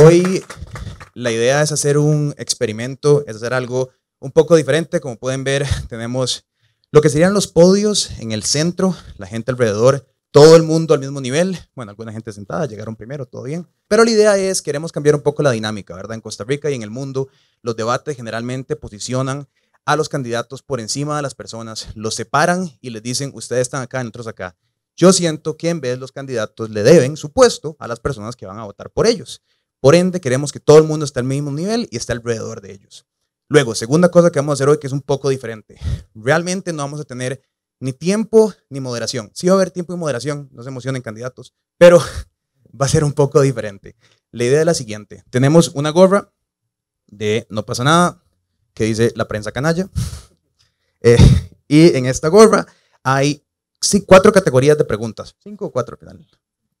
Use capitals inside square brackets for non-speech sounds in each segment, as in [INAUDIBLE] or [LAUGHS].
Hoy la idea es hacer un experimento, es hacer algo un poco diferente. Como pueden ver, [LAUGHS] tenemos lo que serían los podios en el centro, la gente alrededor, todo el mundo al mismo nivel. Bueno, alguna gente sentada, llegaron primero, todo bien. Pero la idea es, queremos cambiar un poco la dinámica, ¿verdad? En Costa Rica y en el mundo, los debates generalmente posicionan a los candidatos por encima de las personas, los separan y les dicen, ustedes están acá, nosotros acá. Yo siento que en vez los candidatos le deben su puesto a las personas que van a votar por ellos. Por ende, queremos que todo el mundo esté al mismo nivel y esté alrededor de ellos. Luego, segunda cosa que vamos a hacer hoy que es un poco diferente. [LAUGHS] Realmente no vamos a tener ni tiempo ni moderación. Sí va a haber tiempo y moderación, no se emocionen candidatos, pero [LAUGHS] va a ser un poco diferente. La idea es la siguiente. Tenemos una gorra de No pasa nada, que dice la prensa canalla. [LAUGHS] Eh, y en esta gorra hay cuatro categorías de preguntas, cinco o cuatro al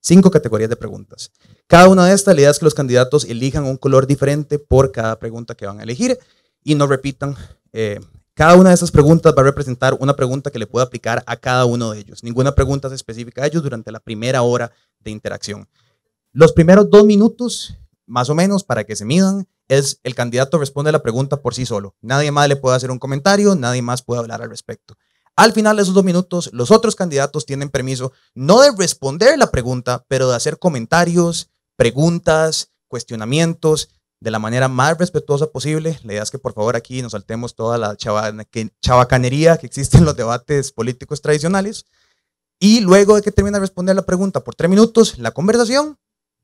Cinco categorías de preguntas. Cada una de estas la idea es que los candidatos elijan un color diferente por cada pregunta que van a elegir y no repitan. Eh, cada una de estas preguntas va a representar una pregunta que le pueda aplicar a cada uno de ellos. Ninguna pregunta es específica a ellos durante la primera hora de interacción. Los primeros dos minutos, más o menos, para que se midan, es el candidato responde la pregunta por sí solo. Nadie más le puede hacer un comentario, nadie más puede hablar al respecto. Al final de esos dos minutos, los otros candidatos tienen permiso no de responder la pregunta, pero de hacer comentarios, preguntas, cuestionamientos de la manera más respetuosa posible. La idea es que por favor aquí nos saltemos toda la chabacanería que existe en los debates políticos tradicionales. Y luego de que termina de responder la pregunta por tres minutos, la conversación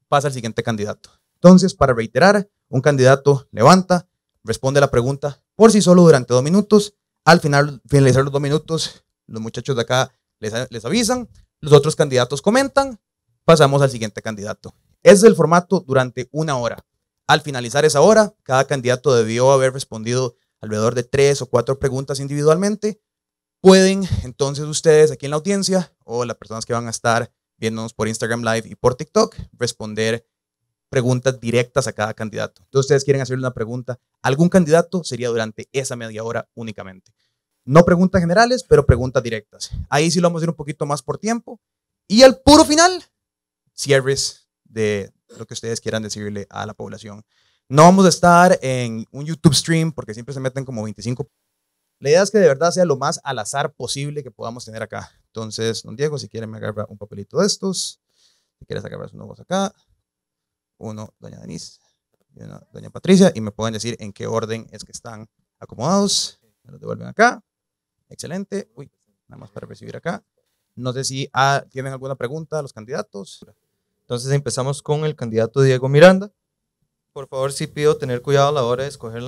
pasa al siguiente candidato. Entonces, para reiterar, un candidato levanta, responde la pregunta por sí solo durante dos minutos, al final, finalizar los dos minutos, los muchachos de acá les, avisan, los otros candidatos comentan, pasamos al siguiente candidato. es el formato durante una hora. Al finalizar esa hora, cada candidato debió haber respondido alrededor de tres o cuatro preguntas individualmente. Pueden entonces ustedes aquí en la audiencia o las personas que van a estar viéndonos por Instagram Live y por TikTok responder preguntas directas a cada candidato. Entonces, ustedes quieren hacerle una pregunta a algún candidato, sería durante esa media hora únicamente. No preguntas generales, pero preguntas directas. Ahí sí lo vamos a ir un poquito más por tiempo. Y al puro final, cierres de lo que ustedes quieran decirle a la población. No vamos a estar en un YouTube stream porque siempre se meten como 25. La idea es que de verdad sea lo más al azar posible que podamos tener acá. Entonces, don Diego, si quieren me agarra un papelito de estos. Si quieres agarrar unos acá uno doña Denise y uno doña Patricia, y me pueden decir en qué orden es que están acomodados. Me los devuelven acá. Excelente. Uy, nada más para recibir acá. No sé si ah, tienen alguna pregunta a los candidatos. Entonces empezamos con el candidato Diego Miranda. Por favor, sí pido tener cuidado a la hora de escoger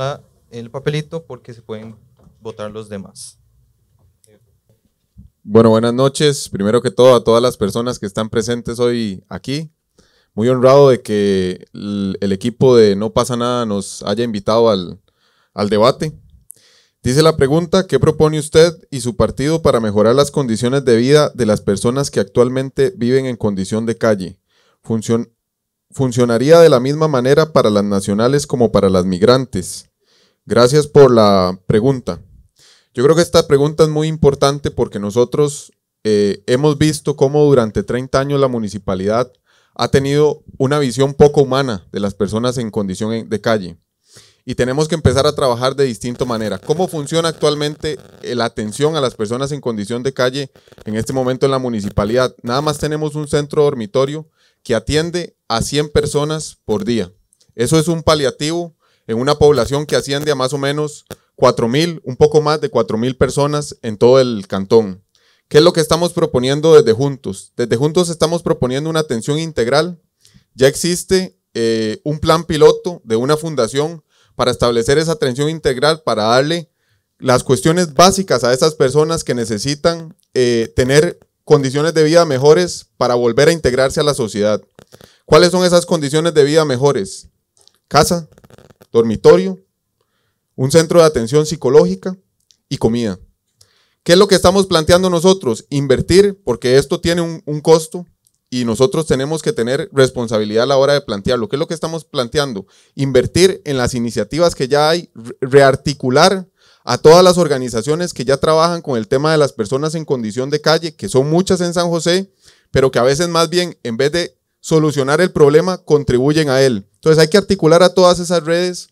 el papelito porque se pueden votar los demás. Bueno, buenas noches. Primero que todo a todas las personas que están presentes hoy aquí muy honrado de que el, equipo de No pasa nada nos haya invitado al, debate. Dice la pregunta, ¿qué propone usted y su partido para mejorar las condiciones de vida de las personas que actualmente viven en condición de calle? funcionaría de la misma manera para las nacionales como para las migrantes. Gracias por la pregunta. Yo creo que esta pregunta es muy importante porque nosotros eh, hemos visto cómo durante 30 años la municipalidad ha tenido una visión poco humana de las personas en condición de calle. Y tenemos que empezar a trabajar de distinta manera. ¿Cómo funciona actualmente la atención a las personas en condición de calle en este momento en la municipalidad? Nada más tenemos un centro dormitorio que atiende a 100 personas por día. Eso es un paliativo en una población que asciende a más o menos 4.000, un poco más de 4.000 personas en todo el cantón. ¿Qué es lo que estamos proponiendo desde Juntos? Desde Juntos estamos proponiendo una atención integral. Ya existe eh, un plan piloto de una fundación para establecer esa atención integral, para darle las cuestiones básicas a esas personas que necesitan eh, tener condiciones de vida mejores para volver a integrarse a la sociedad. ¿Cuáles son esas condiciones de vida mejores? Casa, dormitorio, un centro de atención psicológica y comida. ¿Qué es lo que estamos planteando nosotros? Invertir, porque esto tiene un, costo y nosotros tenemos que tener responsabilidad a la hora de plantearlo. ¿Qué es lo que estamos planteando? Invertir en las iniciativas que ya hay, rearticular a todas las organizaciones que ya trabajan con el tema de las personas en condición de calle, que son muchas en San José, pero que a veces más bien, en vez de solucionar el problema, contribuyen a él. Entonces hay que articular a todas esas redes,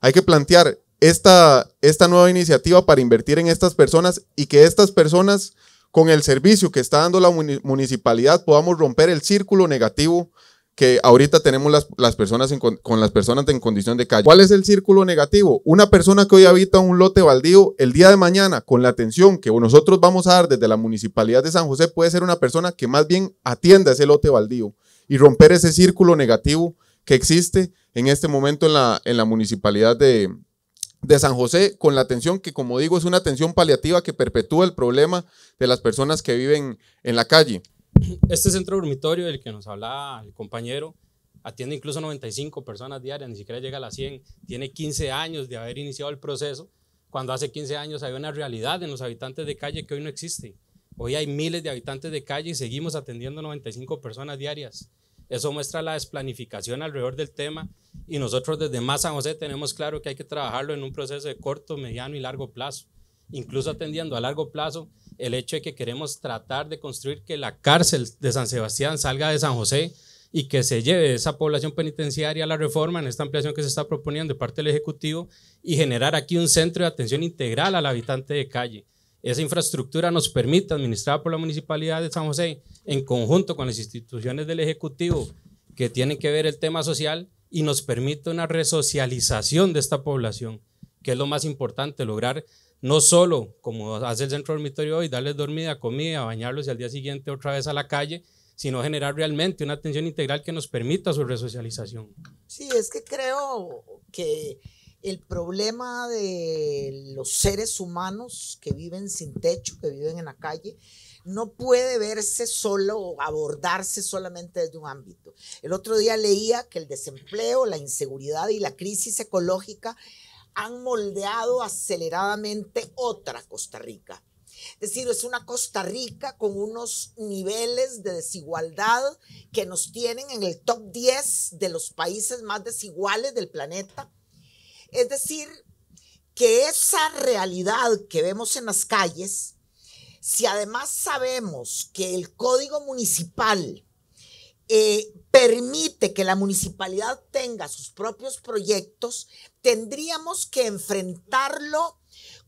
hay que plantear esta, esta nueva iniciativa para invertir en estas personas y que estas personas, con el servicio que está dando la municipalidad, podamos romper el círculo negativo que ahorita tenemos las, personas con las personas en condición de calle. ¿Cuál es el círculo negativo? Una persona que hoy habita un lote baldío, el día de mañana, con la atención que nosotros vamos a dar desde la Municipalidad de San José, puede ser una persona que más bien atienda ese lote baldío y romper ese círculo negativo que existe en este momento en la, en la Municipalidad de, de San José con la atención que, como digo, es una atención paliativa que perpetúa el problema de las personas que viven en la calle. Este centro dormitorio del que nos hablaba el compañero atiende incluso 95 personas diarias, ni siquiera llega a las 100, tiene 15 años de haber iniciado el proceso, cuando hace 15 años había una realidad en los habitantes de calle que hoy no existe. Hoy hay miles de habitantes de calle y seguimos atendiendo 95 personas diarias. Eso muestra la desplanificación alrededor del tema y nosotros desde Más San José tenemos claro que hay que trabajarlo en un proceso de corto, mediano y largo plazo. Incluso atendiendo a largo plazo el hecho de que queremos tratar de construir que la cárcel de San Sebastián salga de San José y que se lleve esa población penitenciaria a la reforma en esta ampliación que se está proponiendo de parte del Ejecutivo y generar aquí un centro de atención integral al habitante de calle. Esa infraestructura nos permite, administrada por la Municipalidad de San José, en conjunto con las instituciones del Ejecutivo que tienen que ver el tema social y nos permite una resocialización de esta población, que es lo más importante, lograr no solo, como hace el centro dormitorio hoy, darles dormida, comida, bañarlos y al día siguiente otra vez a la calle, sino generar realmente una atención integral que nos permita su resocialización. Sí, es que creo que el problema de los seres humanos que viven sin techo, que viven en la calle, no puede verse solo o abordarse solamente desde un ámbito. El otro día leía que el desempleo, la inseguridad y la crisis ecológica han moldeado aceleradamente otra Costa Rica. Es decir, es una Costa Rica con unos niveles de desigualdad que nos tienen en el top 10 de los países más desiguales del planeta es decir, que esa realidad que vemos en las calles, si además sabemos que el código municipal eh, permite que la municipalidad tenga sus propios proyectos, tendríamos que enfrentarlo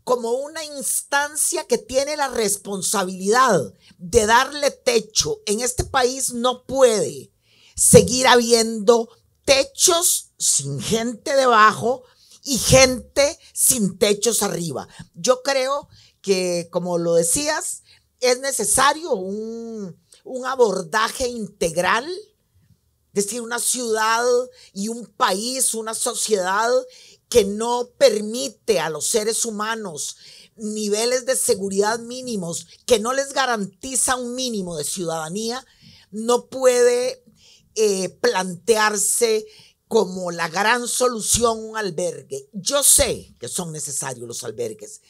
como una instancia que tiene la responsabilidad de darle techo. En este país no puede seguir habiendo techos sin gente debajo y gente sin techos arriba. Yo creo que, como lo decías, es necesario un, abordaje integral, es decir, una ciudad y un país, una sociedad que no permite a los seres humanos niveles de seguridad mínimos, que no les garantiza un mínimo de ciudadanía, no puede eh, plantearse como la gran solución un albergue. Yo sé que son necesarios los albergues.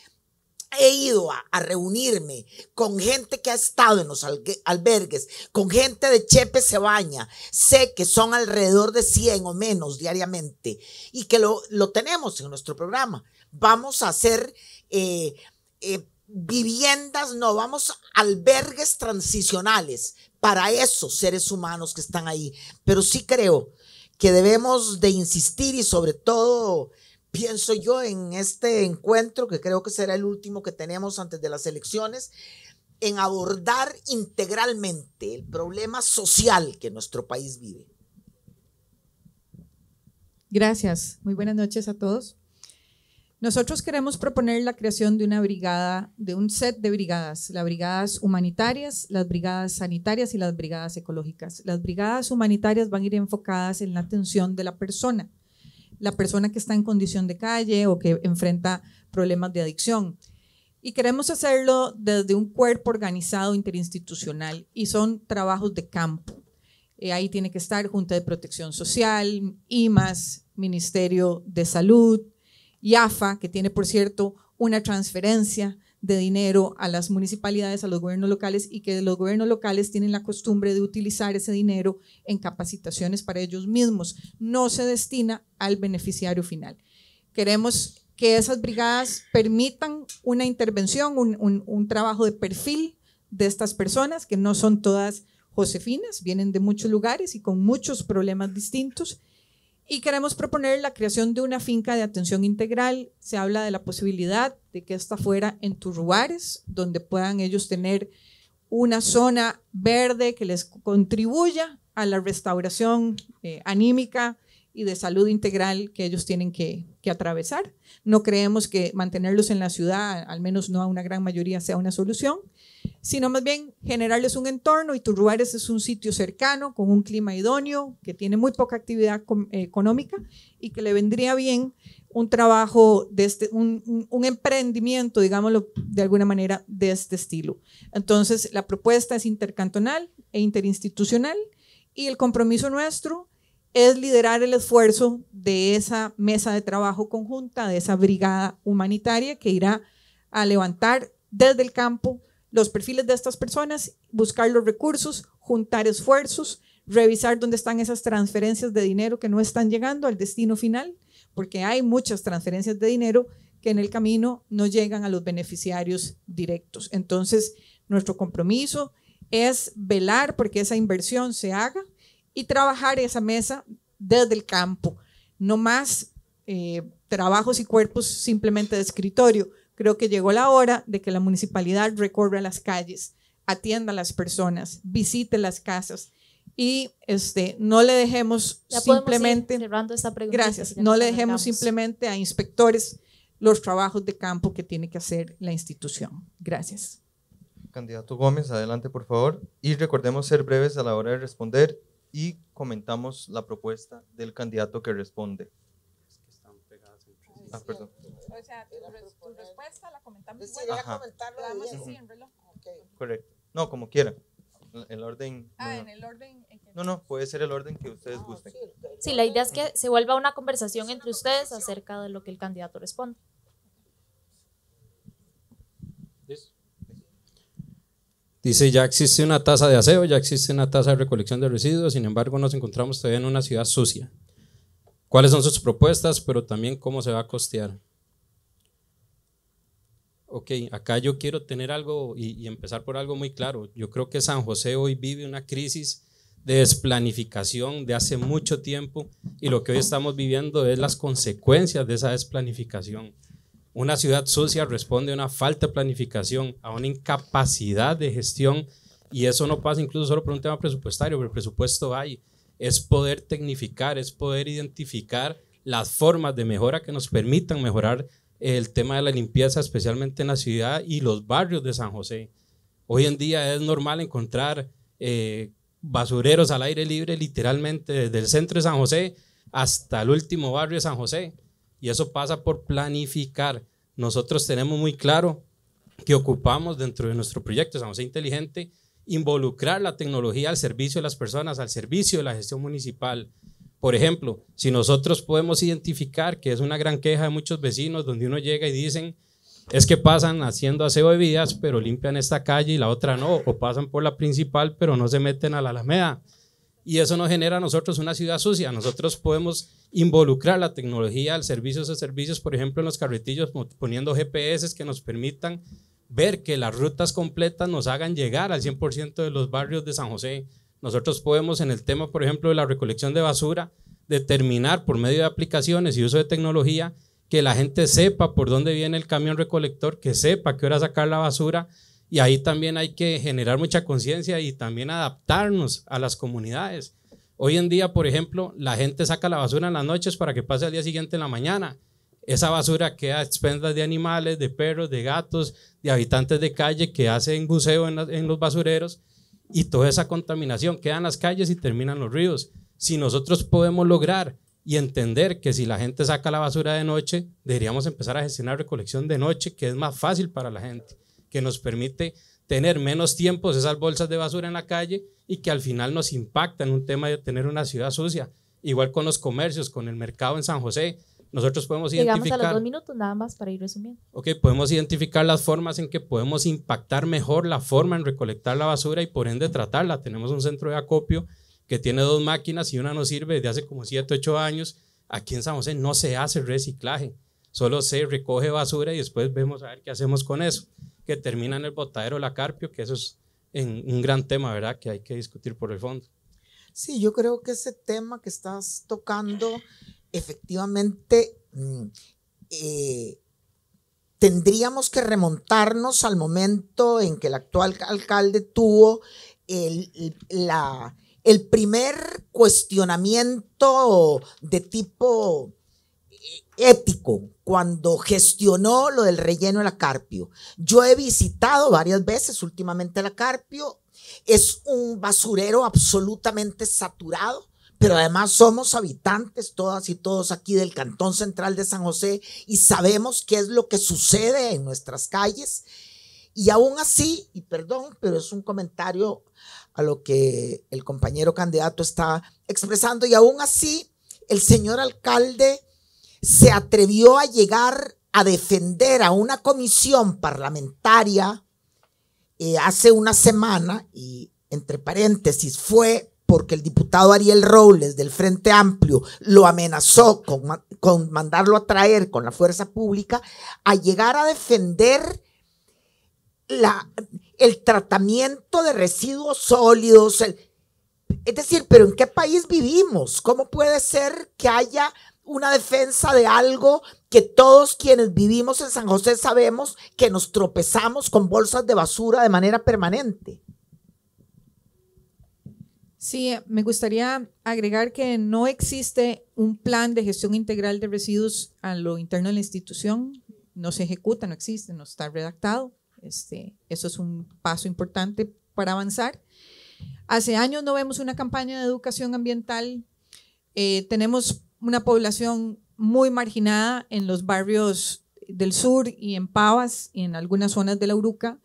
He ido a, reunirme con gente que ha estado en los albergues, con gente de Chepe Cebaña Sé que son alrededor de 100 o menos diariamente y que lo, tenemos en nuestro programa. Vamos a hacer eh, eh, viviendas, no, vamos a albergues transicionales para esos seres humanos que están ahí. Pero sí creo que debemos de insistir y sobre todo pienso yo en este encuentro, que creo que será el último que tenemos antes de las elecciones, en abordar integralmente el problema social que nuestro país vive. Gracias. Muy buenas noches a todos. Nosotros queremos proponer la creación de una brigada, de un set de brigadas, las brigadas humanitarias, las brigadas sanitarias y las brigadas ecológicas. Las brigadas humanitarias van a ir enfocadas en la atención de la persona, la persona que está en condición de calle o que enfrenta problemas de adicción. Y queremos hacerlo desde un cuerpo organizado interinstitucional y son trabajos de campo. Eh, ahí tiene que estar Junta de Protección Social, IMAS, Ministerio de Salud, Yafa, que tiene, por cierto, una transferencia de dinero a las municipalidades, a los gobiernos locales y que los gobiernos locales tienen la costumbre de utilizar ese dinero en capacitaciones para ellos mismos. No se destina al beneficiario final. Queremos que esas brigadas permitan una intervención, un trabajo de perfil de estas personas, que no son todas josefinas, vienen de muchos lugares y con muchos problemas distintos y queremos proponer la creación de una finca de atención integral. Se habla de la posibilidad de que esta fuera en lugares donde puedan ellos tener una zona verde que les contribuya a la restauración eh, anímica y de salud integral que ellos tienen que, atravesar. No creemos que mantenerlos en la ciudad, al menos no a una gran mayoría, sea una solución, sino más bien generarles un entorno y Turruares es un sitio cercano, con un clima idóneo, que tiene muy poca actividad eh, económica y que le vendría bien un trabajo, de este, un, emprendimiento, digámoslo de alguna manera, de este estilo. Entonces, la propuesta es intercantonal e interinstitucional y el compromiso nuestro es liderar el esfuerzo de esa mesa de trabajo conjunta, de esa brigada humanitaria que irá a levantar desde el campo los perfiles de estas personas, buscar los recursos, juntar esfuerzos, revisar dónde están esas transferencias de dinero que no están llegando al destino final, porque hay muchas transferencias de dinero que en el camino no llegan a los beneficiarios directos. Entonces, nuestro compromiso es velar porque esa inversión se haga y trabajar esa mesa desde el campo, no más eh, trabajos y cuerpos simplemente de escritorio. Creo que llegó la hora de que la municipalidad recorra las calles, atienda a las personas, visite las casas y este, no le dejemos simplemente... Esta gracias, no le dejemos simplemente a inspectores los trabajos de campo que tiene que hacer la institución. Gracias. Candidato Gómez, adelante por favor. Y recordemos ser breves a la hora de responder y comentamos la propuesta del candidato que responde. Ah, perdón. O sea, tu, respuesta la comentamos. Pues sí, comentarlo, damos así en reloj. Okay. Correcto. No, como quiera. El orden. Ah, en el orden. no, no, puede ser el orden que ustedes ah, gusten. Sí, la idea es que se vuelva una conversación entre ustedes acerca de lo que el candidato responde. Dice, ya existe una tasa de aseo, ya existe una tasa de recolección de residuos, sin embargo nos encontramos todavía en una ciudad sucia. ¿Cuáles son sus propuestas, pero también cómo se va a costear? Ok, acá yo quiero tener algo y, empezar por algo muy claro. Yo creo que San José hoy vive una crisis de desplanificación de hace mucho tiempo y lo que hoy estamos viviendo es las consecuencias de esa desplanificación. Una ciudad sucia responde a una falta de planificación, a una incapacidad de gestión, y eso no pasa incluso solo por un tema presupuestario, pero el presupuesto hay. Es poder tecnificar, es poder identificar las formas de mejora que nos permitan mejorar el tema de la limpieza, especialmente en la ciudad y los barrios de San José. Hoy en día es normal encontrar eh, basureros al aire libre literalmente desde el centro de San José hasta el último barrio de San José. Y eso pasa por planificar. Nosotros tenemos muy claro que ocupamos dentro de nuestro proyecto, estamos Inteligente, involucrar la tecnología al servicio de las personas, al servicio de la gestión municipal. Por ejemplo, si nosotros podemos identificar que es una gran queja de muchos vecinos donde uno llega y dicen, es que pasan haciendo aseo de vidas, pero limpian esta calle y la otra no, o pasan por la principal, pero no se meten a la Alameda y eso nos genera a nosotros una ciudad sucia. Nosotros podemos involucrar la tecnología al servicios de servicios, por ejemplo, en los carretillos, poniendo GPS que nos permitan ver que las rutas completas nos hagan llegar al 100% de los barrios de San José. Nosotros podemos, en el tema, por ejemplo, de la recolección de basura, determinar por medio de aplicaciones y uso de tecnología que la gente sepa por dónde viene el camión recolector, que sepa qué hora sacar la basura, y ahí también hay que generar mucha conciencia y también adaptarnos a las comunidades. Hoy en día, por ejemplo, la gente saca la basura en las noches para que pase al día siguiente en la mañana. Esa basura queda a expensas de animales, de perros, de gatos, de habitantes de calle que hacen buceo en, en los basureros y toda esa contaminación queda en las calles y terminan los ríos. Si nosotros podemos lograr y entender que si la gente saca la basura de noche, deberíamos empezar a gestionar recolección de noche, que es más fácil para la gente que nos permite tener menos tiempos esas bolsas de basura en la calle y que al final nos impacta en un tema de tener una ciudad sucia. Igual con los comercios, con el mercado en San José, nosotros podemos identificar... Llegamos a los dos minutos nada más para ir resumiendo. Ok, podemos identificar las formas en que podemos impactar mejor la forma en recolectar la basura y por ende tratarla. Tenemos un centro de acopio que tiene dos máquinas y una nos sirve desde hace como siete 8 años. Aquí en San José no se hace reciclaje, solo se recoge basura y después vemos a ver qué hacemos con eso que termina en el botadero la Carpio, que eso es un gran tema, ¿verdad? Que hay que discutir por el fondo. Sí, yo creo que ese tema que estás tocando efectivamente mm, eh, tendríamos que remontarnos al momento en que el actual alcalde tuvo el primer cuestionamiento de tipo eh, ético cuando gestionó lo del relleno de la Carpio. Yo he visitado varias veces últimamente la Carpio. Es un basurero absolutamente saturado, pero además somos habitantes todas y todos aquí del Cantón Central de San José y sabemos qué es lo que sucede en nuestras calles. Y aún así, y perdón, pero es un comentario a lo que el compañero candidato está expresando, y aún así el señor alcalde se atrevió a llegar a defender a una comisión parlamentaria eh, hace una semana, y entre paréntesis, fue porque el diputado Ariel Robles del Frente Amplio lo amenazó con, con mandarlo a traer con la fuerza pública, a llegar a defender la, el tratamiento de residuos sólidos. es decir, pero ¿en qué país vivimos? ¿Cómo puede ser que haya una defensa de algo que todos quienes vivimos en San José sabemos que nos tropezamos con bolsas de basura de manera permanente. Sí, me gustaría agregar que no existe un plan de gestión integral de residuos a lo interno de la institución. No se ejecuta, no existe, no está redactado. Este, eso es un paso importante para avanzar. Hace años no vemos una campaña de educación ambiental. Eh, tenemos una población muy marginada en los barrios del sur y en Pavas y en algunas zonas de la Uruca,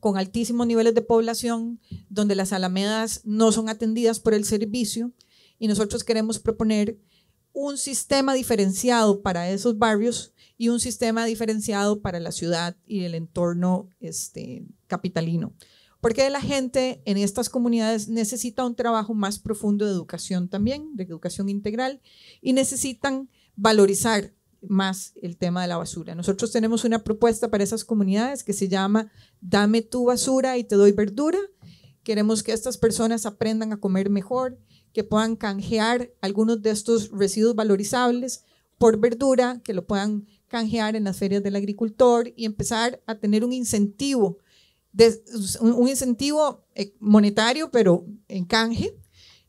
con altísimos niveles de población, donde las alamedas no son atendidas por el servicio. Y nosotros queremos proponer un sistema diferenciado para esos barrios y un sistema diferenciado para la ciudad y el entorno este, capitalino. Porque la gente en estas comunidades necesita un trabajo más profundo de educación también, de educación integral, y necesitan valorizar más el tema de la basura. Nosotros tenemos una propuesta para esas comunidades que se llama Dame tu basura y te doy verdura. Queremos que estas personas aprendan a comer mejor, que puedan canjear algunos de estos residuos valorizables por verdura, que lo puedan canjear en las ferias del agricultor y empezar a tener un incentivo un incentivo eh, monetario, pero en canje,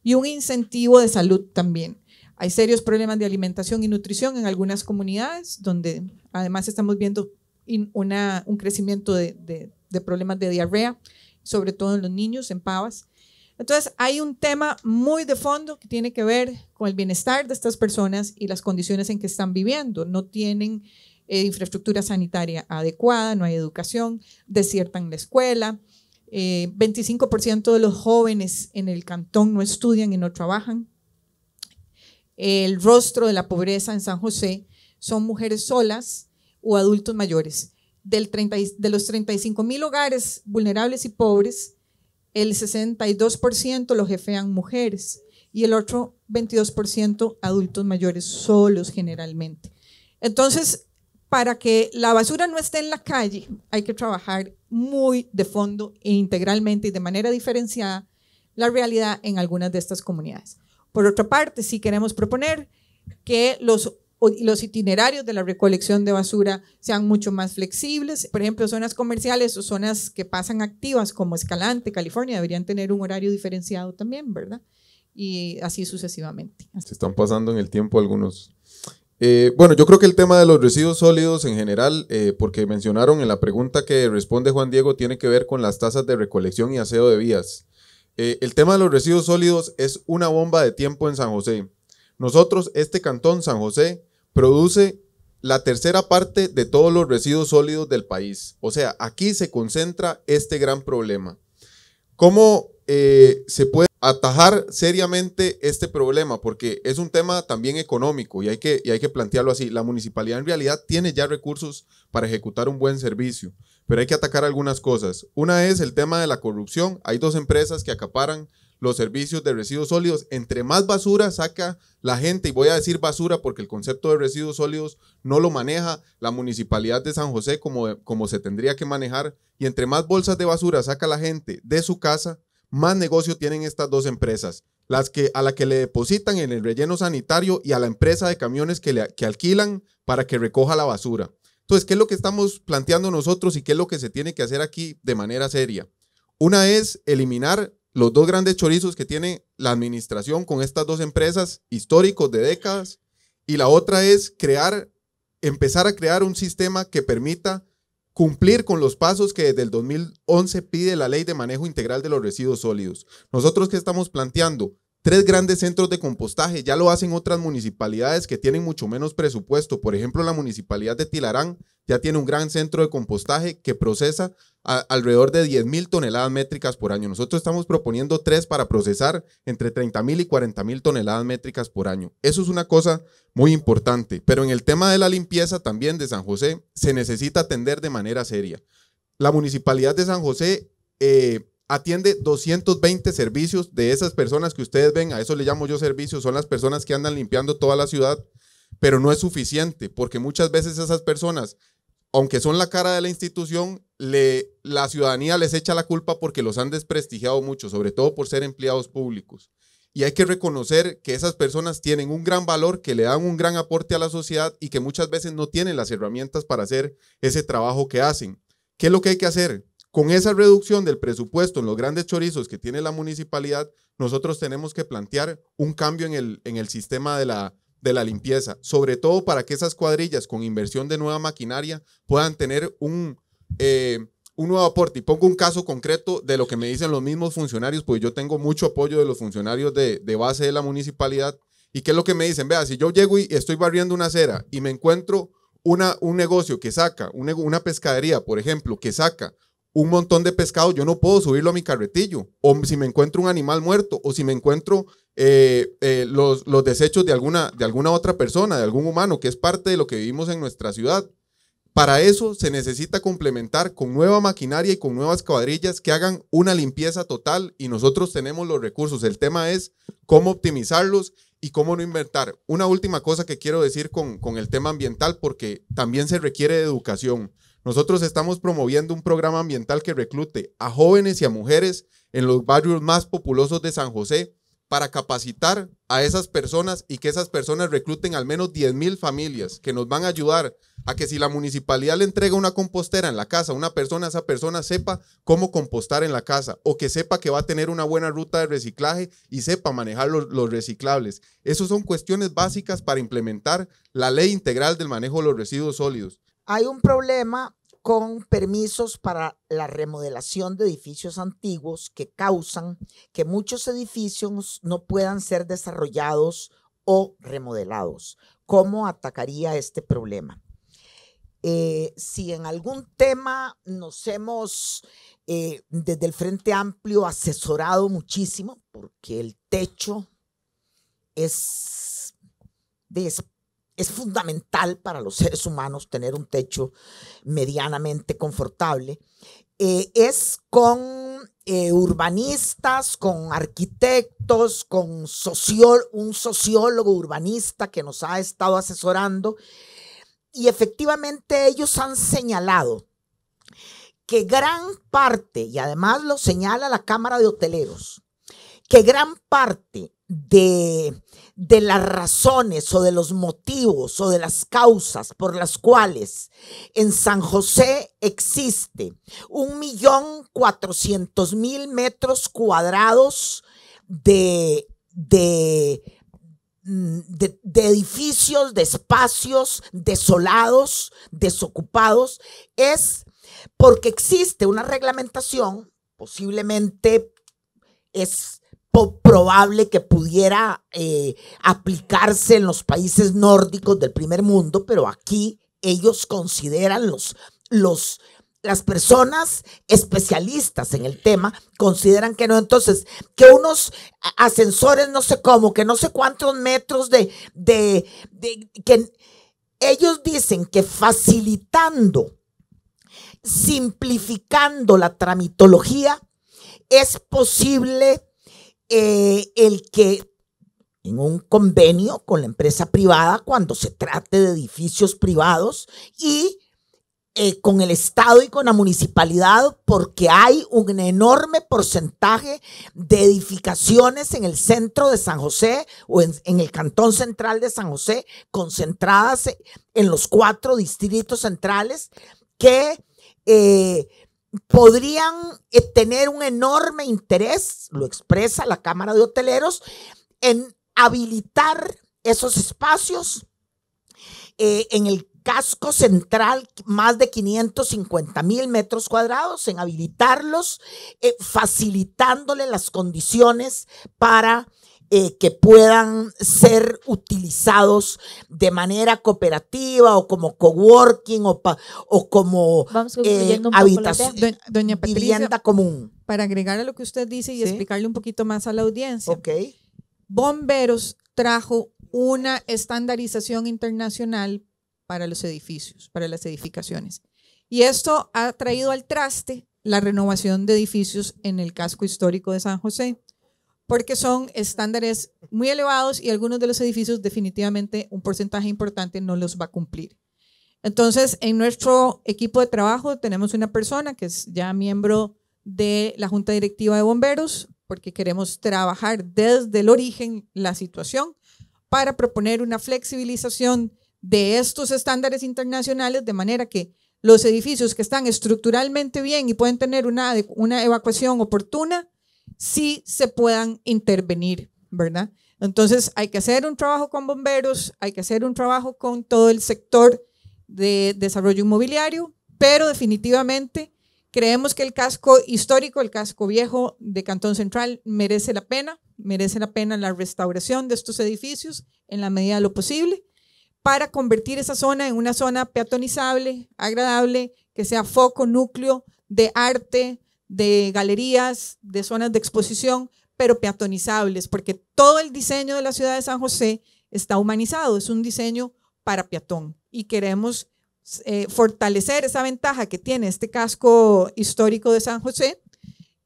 y un incentivo de salud también. Hay serios problemas de alimentación y nutrición en algunas comunidades, donde además estamos viendo un crecimiento de, de problemas de diarrea, sobre todo en los niños, en pavas. Entonces, hay un tema muy de fondo que tiene que ver con el bienestar de estas personas y las condiciones en que están viviendo. No tienen eh, infraestructura sanitaria adecuada, no hay educación, desiertan la escuela, 25% eh, de los jóvenes en el cantón no estudian y no trabajan. El rostro de la pobreza en San José son mujeres solas o adultos mayores. Del de los 35 mil hogares vulnerables y pobres, el 62% los jefean mujeres y el otro 22% adultos mayores solos generalmente. Entonces, para que la basura no esté en la calle, hay que trabajar muy de fondo e integralmente y de manera diferenciada la realidad en algunas de estas comunidades. Por otra parte, sí queremos proponer que los, los itinerarios de la recolección de basura sean mucho más flexibles. Por ejemplo, zonas comerciales o zonas que pasan activas como Escalante, California, deberían tener un horario diferenciado también, ¿verdad? Y así sucesivamente. Se están pasando en el tiempo algunos eh, bueno, yo creo que el tema de los residuos sólidos en general, eh, porque mencionaron en la pregunta que responde Juan Diego, tiene que ver con las tasas de recolección y aseo de vías. Eh, el tema de los residuos sólidos es una bomba de tiempo en San José. Nosotros, este cantón San José, produce la tercera parte de todos los residuos sólidos del país. O sea, aquí se concentra este gran problema. ¿Cómo eh, se puede atajar seriamente este problema, porque es un tema también económico y hay, que, hay que plantearlo así. La municipalidad en realidad tiene ya recursos para ejecutar un buen servicio, pero hay que atacar algunas cosas. Una es el tema de la corrupción. Hay dos empresas que acaparan los servicios de residuos sólidos. Entre más basura saca la gente, y voy a decir basura porque el concepto de residuos sólidos no lo maneja la municipalidad de San José como, como se tendría que manejar, y entre más bolsas de basura saca la gente de su casa, más negocio tienen estas dos empresas, las que a la que le depositan en el relleno sanitario y a la empresa de camiones que, le, que alquilan para que recoja la basura. Entonces, ¿qué es lo que estamos planteando nosotros y qué es lo que se tiene que hacer aquí de manera seria? Una es eliminar los dos grandes chorizos que tiene la administración con estas dos empresas históricos de décadas y la otra es crear, empezar a crear un sistema que permita Cumplir con los pasos que desde el 2011 pide la Ley de Manejo Integral de los Residuos Sólidos. Nosotros que estamos planteando tres grandes centros de compostaje. Ya lo hacen otras municipalidades que tienen mucho menos presupuesto. Por ejemplo, la municipalidad de Tilarán ya tiene un gran centro de compostaje que procesa alrededor de 10.000 mil toneladas métricas por año. Nosotros estamos proponiendo tres para procesar entre 30.000 mil y 40 mil toneladas métricas por año. Eso es una cosa muy importante. Pero en el tema de la limpieza también de San José se necesita atender de manera seria. La municipalidad de San José... Eh, atiende 220 servicios de esas personas que ustedes ven, a eso le llamo yo servicios, son las personas que andan limpiando toda la ciudad, pero no es suficiente porque muchas veces esas personas, aunque son la cara de la institución, le, la ciudadanía les echa la culpa porque los han desprestigiado mucho, sobre todo por ser empleados públicos. Y hay que reconocer que esas personas tienen un gran valor, que le dan un gran aporte a la sociedad y que muchas veces no tienen las herramientas para hacer ese trabajo que hacen. ¿Qué es lo que hay que hacer? Con esa reducción del presupuesto en los grandes chorizos que tiene la municipalidad, nosotros tenemos que plantear un cambio en el, en el sistema de la, de la limpieza, sobre todo para que esas cuadrillas con inversión de nueva maquinaria puedan tener un, eh, un nuevo aporte. Y pongo un caso concreto de lo que me dicen los mismos funcionarios, pues yo tengo mucho apoyo de los funcionarios de, base de la municipalidad. ¿Y qué es lo que me dicen? Vea, si yo llego y estoy barriendo una acera y me encuentro una, un negocio que saca, una pescadería, por ejemplo, que saca un montón de pescado, yo no puedo subirlo a mi carretillo. O si me encuentro un animal muerto, o si me encuentro eh, eh, los, desechos de alguna, de alguna otra persona, de algún humano, que es parte de lo que vivimos en nuestra ciudad. Para eso se necesita complementar con nueva maquinaria y con nuevas cuadrillas que hagan una limpieza total y nosotros tenemos los recursos. El tema es cómo optimizarlos y cómo no inventar. Una última cosa que quiero decir con, con el tema ambiental, porque también se requiere de educación. Nosotros estamos promoviendo un programa ambiental que reclute a jóvenes y a mujeres en los barrios más populosos de San José para capacitar a esas personas y que esas personas recluten al menos 10.000 familias que nos van a ayudar a que si la municipalidad le entrega una compostera en la casa una persona, esa persona sepa cómo compostar en la casa o que sepa que va a tener una buena ruta de reciclaje y sepa manejar los, los reciclables. Esas son cuestiones básicas para implementar la ley integral del manejo de los residuos sólidos. Hay un problema con permisos para la remodelación de edificios antiguos que causan que muchos edificios no puedan ser desarrollados o remodelados. ¿Cómo atacaría este problema? Eh, si en algún tema nos hemos eh, desde el Frente Amplio asesorado muchísimo, porque el techo es, de es fundamental para los seres humanos tener un techo medianamente confortable. Eh, es con eh, urbanistas, con arquitectos, con un sociólogo urbanista que nos ha estado asesorando. Y efectivamente ellos han señalado que gran parte, y además lo señala la Cámara de Hoteleros, que gran parte de de las razones o de los motivos o de las causas por las cuales en San José existe un millón cuatrocientos mil metros cuadrados de, de, de, de edificios, de espacios desolados, desocupados, es porque existe una reglamentación, posiblemente es probable que pudiera eh, aplicarse en los países nórdicos del primer mundo, pero aquí ellos consideran los, las personas especialistas en el tema consideran que no. Entonces, que unos ascensores, no sé cómo, que no sé cuántos metros de, de, de que ellos dicen que facilitando, simplificando la tramitología, es posible eh, el que en un convenio con la empresa privada cuando se trate de edificios privados y eh, con el Estado y con la municipalidad porque hay un enorme porcentaje de edificaciones en el centro de San José o en, el cantón central de San José concentradas en los cuatro distritos centrales que eh, podrían eh, tener un enorme interés, lo expresa la Cámara de Hoteleros, en habilitar esos espacios eh, en el casco central, más de 550 mil metros cuadrados, en habilitarlos, eh, facilitándole las condiciones para eh, que puedan ser utilizados de manera cooperativa o como coworking o, o como eh, habitación, común. Para agregar a lo que usted dice y explicarle un poquito más a la audiencia. Bomberos trajo una estandarización internacional para los edificios, para las edificaciones. Y esto ha traído al traste la renovación de edificios en el casco histórico de San José porque son estándares muy elevados y algunos de los edificios definitivamente un porcentaje importante no los va a cumplir. Entonces, en nuestro equipo de trabajo tenemos una persona que es ya miembro de la Junta Directiva de Bomberos, porque queremos trabajar desde el origen la situación para proponer una flexibilización de estos estándares internacionales de manera que los edificios que están estructuralmente bien y pueden tener una, una evacuación oportuna, si se puedan intervenir, ¿verdad? Entonces hay que hacer un trabajo con bomberos, hay que hacer un trabajo con todo el sector de desarrollo inmobiliario, pero definitivamente creemos que el casco histórico, el casco viejo de Cantón Central merece la pena, merece la pena la restauración de estos edificios en la medida de lo posible para convertir esa zona en una zona peatonizable, agradable, que sea foco, núcleo de arte, de galerías, de zonas de exposición, pero peatonizables, porque todo el diseño de la ciudad de San José está humanizado, es un diseño para peatón y queremos eh, fortalecer esa ventaja que tiene este casco histórico de San José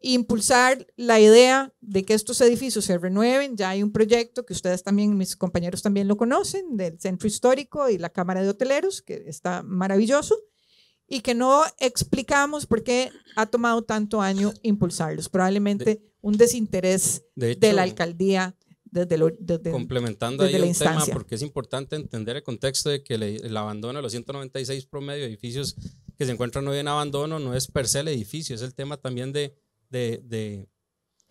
impulsar la idea de que estos edificios se renueven. Ya hay un proyecto que ustedes también, mis compañeros también lo conocen, del Centro Histórico y la Cámara de Hoteleros, que está maravilloso y que no explicamos por qué ha tomado tanto año impulsarlos. Probablemente un desinterés de, la alcaldía desde, complementando ahí el tema porque es importante entender el contexto de que el abandono de los 196 promedio de edificios que se encuentran hoy en abandono no es per se el edificio, es el tema también de, de,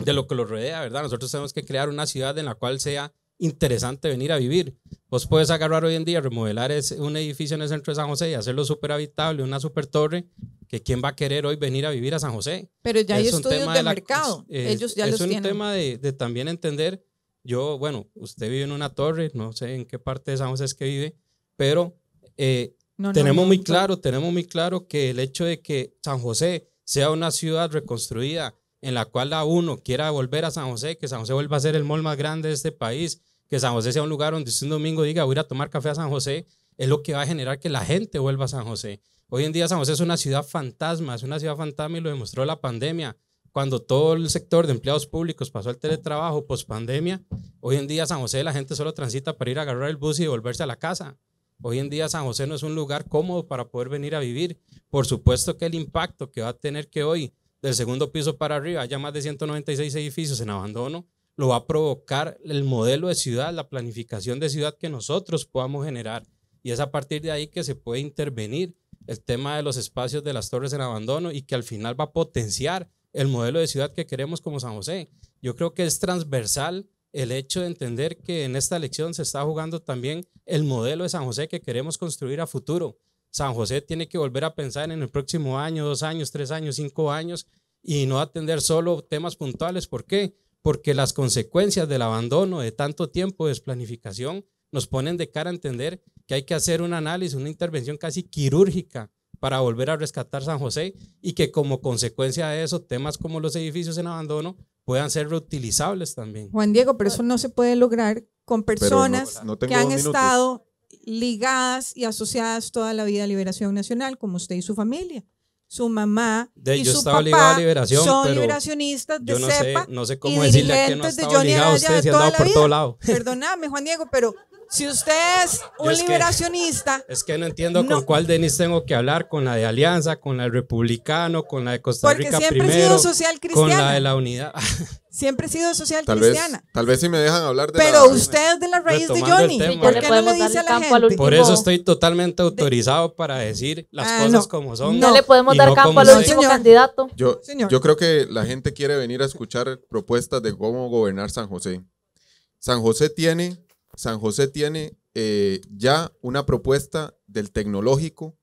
lo que los rodea, ¿verdad? Nosotros tenemos que crear una ciudad en la cual sea interesante venir a vivir. Vos puedes agarrar hoy en día, remodelar un edificio en el centro de San José y hacerlo súper habitable, una super torre, que quién va a querer hoy venir a vivir a San José. Pero ya hay estudios de, mercado, es, ellos es un tema de, también entender, yo, bueno, usted vive en una torre, no sé en qué parte de San José es que vive, pero eh, tenemos muy claro, tenemos muy claro que el hecho de que San José sea una ciudad reconstruida en la cual la uno quiera volver a San José, que San José vuelva a ser el mall más grande de este país, que San José sea un lugar donde usted un domingo diga, voy a tomar café a San José, es lo que va a generar que la gente vuelva a San José. Hoy en día San José es una ciudad fantasma, es una ciudad fantasma y lo demostró la pandemia. Cuando todo el sector de empleados públicos pasó al teletrabajo post pandemia, hoy en día San José la gente solo transita para ir a agarrar el bus y volverse a la casa. Hoy en día San José no es un lugar cómodo para poder venir a vivir. Por supuesto que el impacto que va a tener que hoy del segundo piso para arriba haya más de 196 edificios en abandono, lo va a provocar el modelo de ciudad, la planificación de ciudad que nosotros podamos generar. Y es a partir de ahí que se puede intervenir el tema de los espacios de las torres en abandono y que al final va a potenciar el modelo de ciudad que queremos como San José. Yo creo que es transversal el hecho de entender que en esta elección se está jugando también el modelo de San José que queremos construir a futuro. San José tiene que volver a pensar en el próximo año, dos años, tres años, cinco años y no atender solo temas puntuales. ¿Por qué? porque las consecuencias del abandono de tanto tiempo de desplanificación nos ponen de cara a entender que hay que hacer un análisis, una intervención casi quirúrgica para volver a rescatar San José y que como consecuencia de eso temas como los edificios en abandono puedan ser reutilizables también. Juan Diego, pero eso no se puede lograr con personas que han estado ligadas y asociadas toda la vida a Liberación Nacional, como usted y su familia su mamá y yo su estaba papá a liberación, son liberacionistas de yo no sé, no sé cómo y decirle que no de Johnny Araya usted, toda por todo lado. [LAUGHS] Perdóname, Juan Diego, pero si usted es un liberacionista... [LAUGHS] es que no entiendo con cuál Denis tengo que hablar, con la de Alianza, con la del Republicano, con la de Costa Rica Porque siempre primero, social con la de la Unidad. [LAUGHS] Siempre he sido social cristiana. tal vez si me dejan hablar de Pero usted de las raíz de Johnny. ¿Por qué no le dice a la gente? Por eso estoy totalmente autorizado para decir las ah, cosas como son. No, le podemos dar campo al último candidato. Yo, creo que la gente quiere venir a escuchar propuestas de cómo gobernar San José. San José tiene, San José tiene eh, ya una propuesta del tecnológico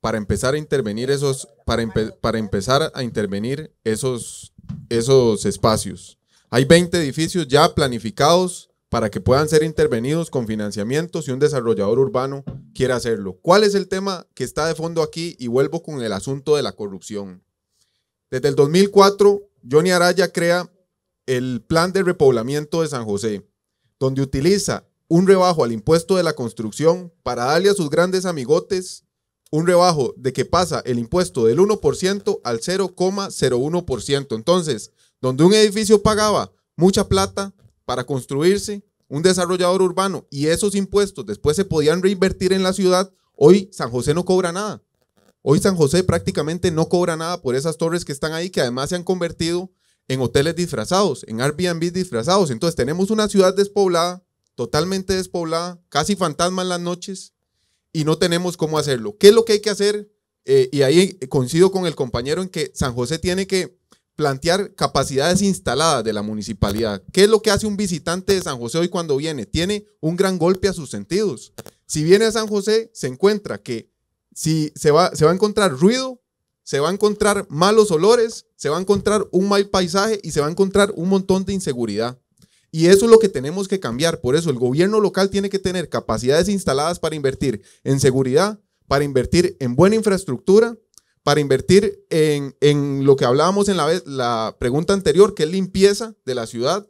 para empezar a intervenir esos, para, para empezar a intervenir esos, esos espacios. Hay 20 edificios ya planificados para que puedan ser intervenidos con financiamiento si un desarrollador urbano quiere hacerlo. ¿Cuál es el tema que está de fondo aquí? Y vuelvo con el asunto de la corrupción. Desde el 2004, Johnny Araya crea el Plan de Repoblamiento de San José, donde utiliza un rebajo al impuesto de la construcción para darle a sus grandes amigotes un rebajo de que pasa el impuesto del 1% al 0,01%. Entonces, donde un edificio pagaba mucha plata para construirse, un desarrollador urbano, y esos impuestos después se podían reinvertir en la ciudad, hoy San José no cobra nada. Hoy San José prácticamente no cobra nada por esas torres que están ahí, que además se han convertido en hoteles disfrazados, en Airbnb disfrazados. Entonces tenemos una ciudad despoblada, totalmente despoblada, casi fantasma en las noches, y no tenemos cómo hacerlo. ¿Qué es lo que hay que hacer? Eh, y ahí coincido con el compañero en que San José tiene que plantear capacidades instaladas de la municipalidad. ¿Qué es lo que hace un visitante de San José hoy cuando viene? Tiene un gran golpe a sus sentidos. Si viene a San José, se encuentra que si se va, se va a encontrar ruido, se va a encontrar malos olores, se va a encontrar un mal paisaje y se va a encontrar un montón de inseguridad. Y eso es lo que tenemos que cambiar. Por eso el gobierno local tiene que tener capacidades instaladas para invertir en seguridad, para invertir en buena infraestructura para invertir en, lo que hablábamos en la, pregunta anterior, que es limpieza de la ciudad,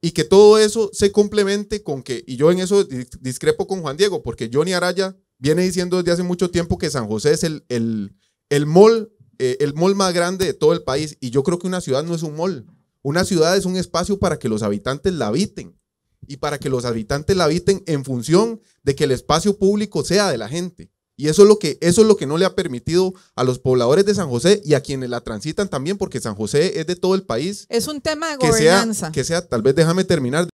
y que todo eso se complemente con que, y yo en eso discrepo con Juan Diego, porque Johnny Araya viene diciendo desde hace mucho tiempo que San José es el, el, el mall, eh, el mall más grande de todo el país, y yo creo que una ciudad no es un mall, una ciudad es un espacio para que los habitantes la habiten, y para que los habitantes la habiten en función de que el espacio público sea de la gente. Y eso es lo que, eso es lo que no le ha permitido a los pobladores de San José y a quienes la transitan también, porque San José es de todo el país. Es un tema de gobernanza. que sea, tal vez déjame terminar.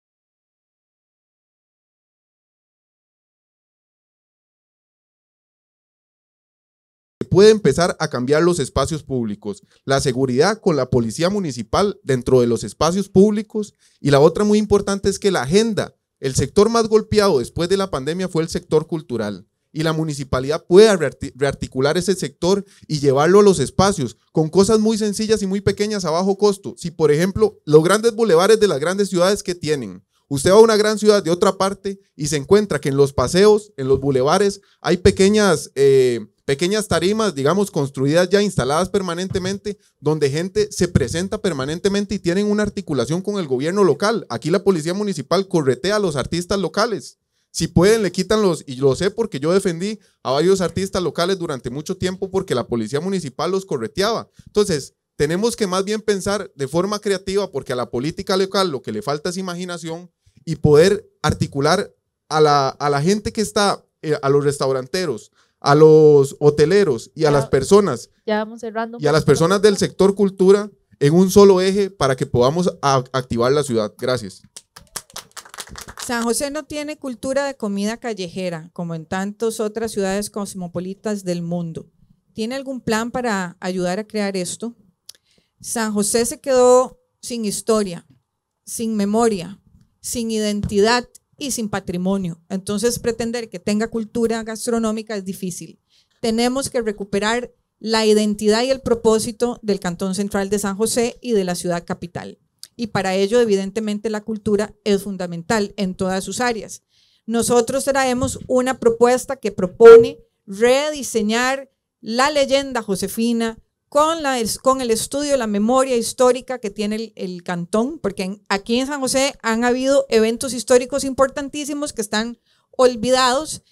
puede empezar a cambiar los espacios públicos, la seguridad con la policía municipal dentro de los espacios públicos y la otra muy importante es que la agenda, el sector más golpeado después de la pandemia fue el sector cultural y la municipalidad pueda rearticular ese sector y llevarlo a los espacios con cosas muy sencillas y muy pequeñas a bajo costo. Si, por ejemplo, los grandes bulevares de las grandes ciudades que tienen, usted va a una gran ciudad de otra parte y se encuentra que en los paseos, en los bulevares, hay pequeñas... Eh, pequeñas tarimas, digamos, construidas ya, instaladas permanentemente, donde gente se presenta permanentemente y tienen una articulación con el gobierno local. Aquí la policía municipal corretea a los artistas locales si pueden, le quitan los, y lo sé porque yo defendí a varios artistas locales durante mucho tiempo porque la policía municipal los correteaba. Entonces, tenemos que más bien pensar de forma creativa porque a la política local lo que le falta es imaginación y poder articular a la, a la gente que está, eh, a los restauranteros, a los hoteleros y a las personas. Y a las personas del sector cultura en un solo eje para que podamos activar la ciudad. Gracias. San José no tiene cultura de comida callejera, como en tantas otras ciudades cosmopolitas del mundo. ¿Tiene algún plan para ayudar a crear esto? San José se quedó sin historia, sin memoria, sin identidad y sin patrimonio. Entonces, pretender que tenga cultura gastronómica es difícil. Tenemos que recuperar la identidad y el propósito del Cantón Central de San José y de la ciudad capital y para ello evidentemente la cultura es fundamental en todas sus áreas. Nosotros traemos una propuesta que propone rediseñar la leyenda josefina con, el estudio la memoria histórica que tiene el, cantón, porque aquí en San José han habido eventos históricos importantísimos que están olvidados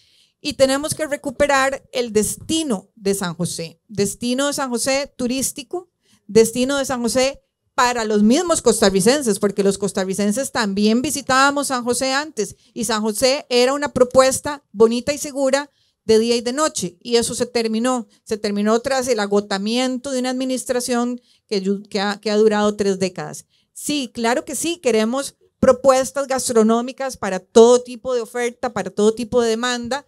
y tenemos que recuperar el destino de San José, destino de San José turístico, destino de San José para los mismos costarricenses, porque los costarricenses también visitábamos San José antes y San José era una propuesta bonita y segura de día y de noche. Y eso se terminó. Se terminó tras el agotamiento de una administración que, que, ha, ha, durado tres décadas. Sí, claro que sí, queremos propuestas gastronómicas para todo tipo de oferta, para todo tipo de demanda.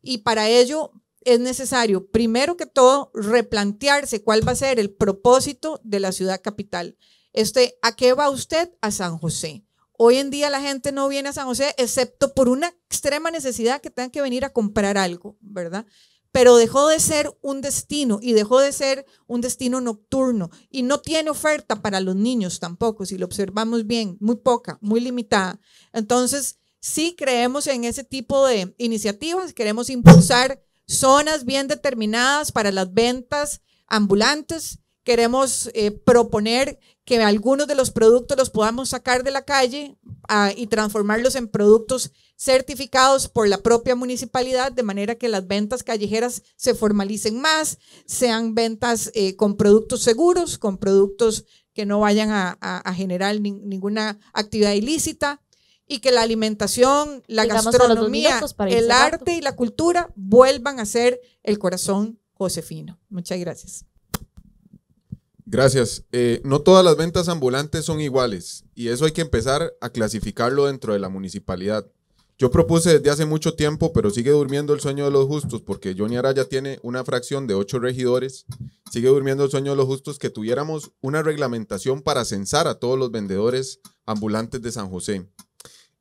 Y para ello es necesario, primero que todo, replantearse cuál va a ser el propósito de la ciudad capital. Este, ¿A qué va usted? A San José. Hoy en día la gente no viene a San José excepto por una extrema necesidad que tengan que venir a comprar algo, ¿verdad? Pero dejó de ser un destino y dejó de ser un destino nocturno y no tiene oferta para los niños tampoco, si lo observamos bien, muy poca, muy limitada. Entonces, sí creemos en ese tipo de iniciativas, queremos impulsar zonas bien determinadas para las ventas ambulantes, queremos eh, proponer que algunos de los productos los podamos sacar de la calle ah, y transformarlos en productos certificados por la propia municipalidad, de manera que las ventas callejeras se formalicen más, sean ventas eh, con productos seguros, con productos que no vayan a, generar ninguna actividad ilícita y que la alimentación, la gastronomía, el arte y la cultura vuelvan a ser el corazón josefino. Muchas gracias. Gracias. Eh, no todas las ventas ambulantes son iguales y eso hay que empezar a clasificarlo dentro de la municipalidad. Yo propuse desde hace mucho tiempo, pero sigue durmiendo el sueño de los justos, porque Johnny Araya tiene una fracción de ocho regidores, sigue durmiendo el sueño de los justos, que tuviéramos una reglamentación para censar a todos los vendedores ambulantes de San José.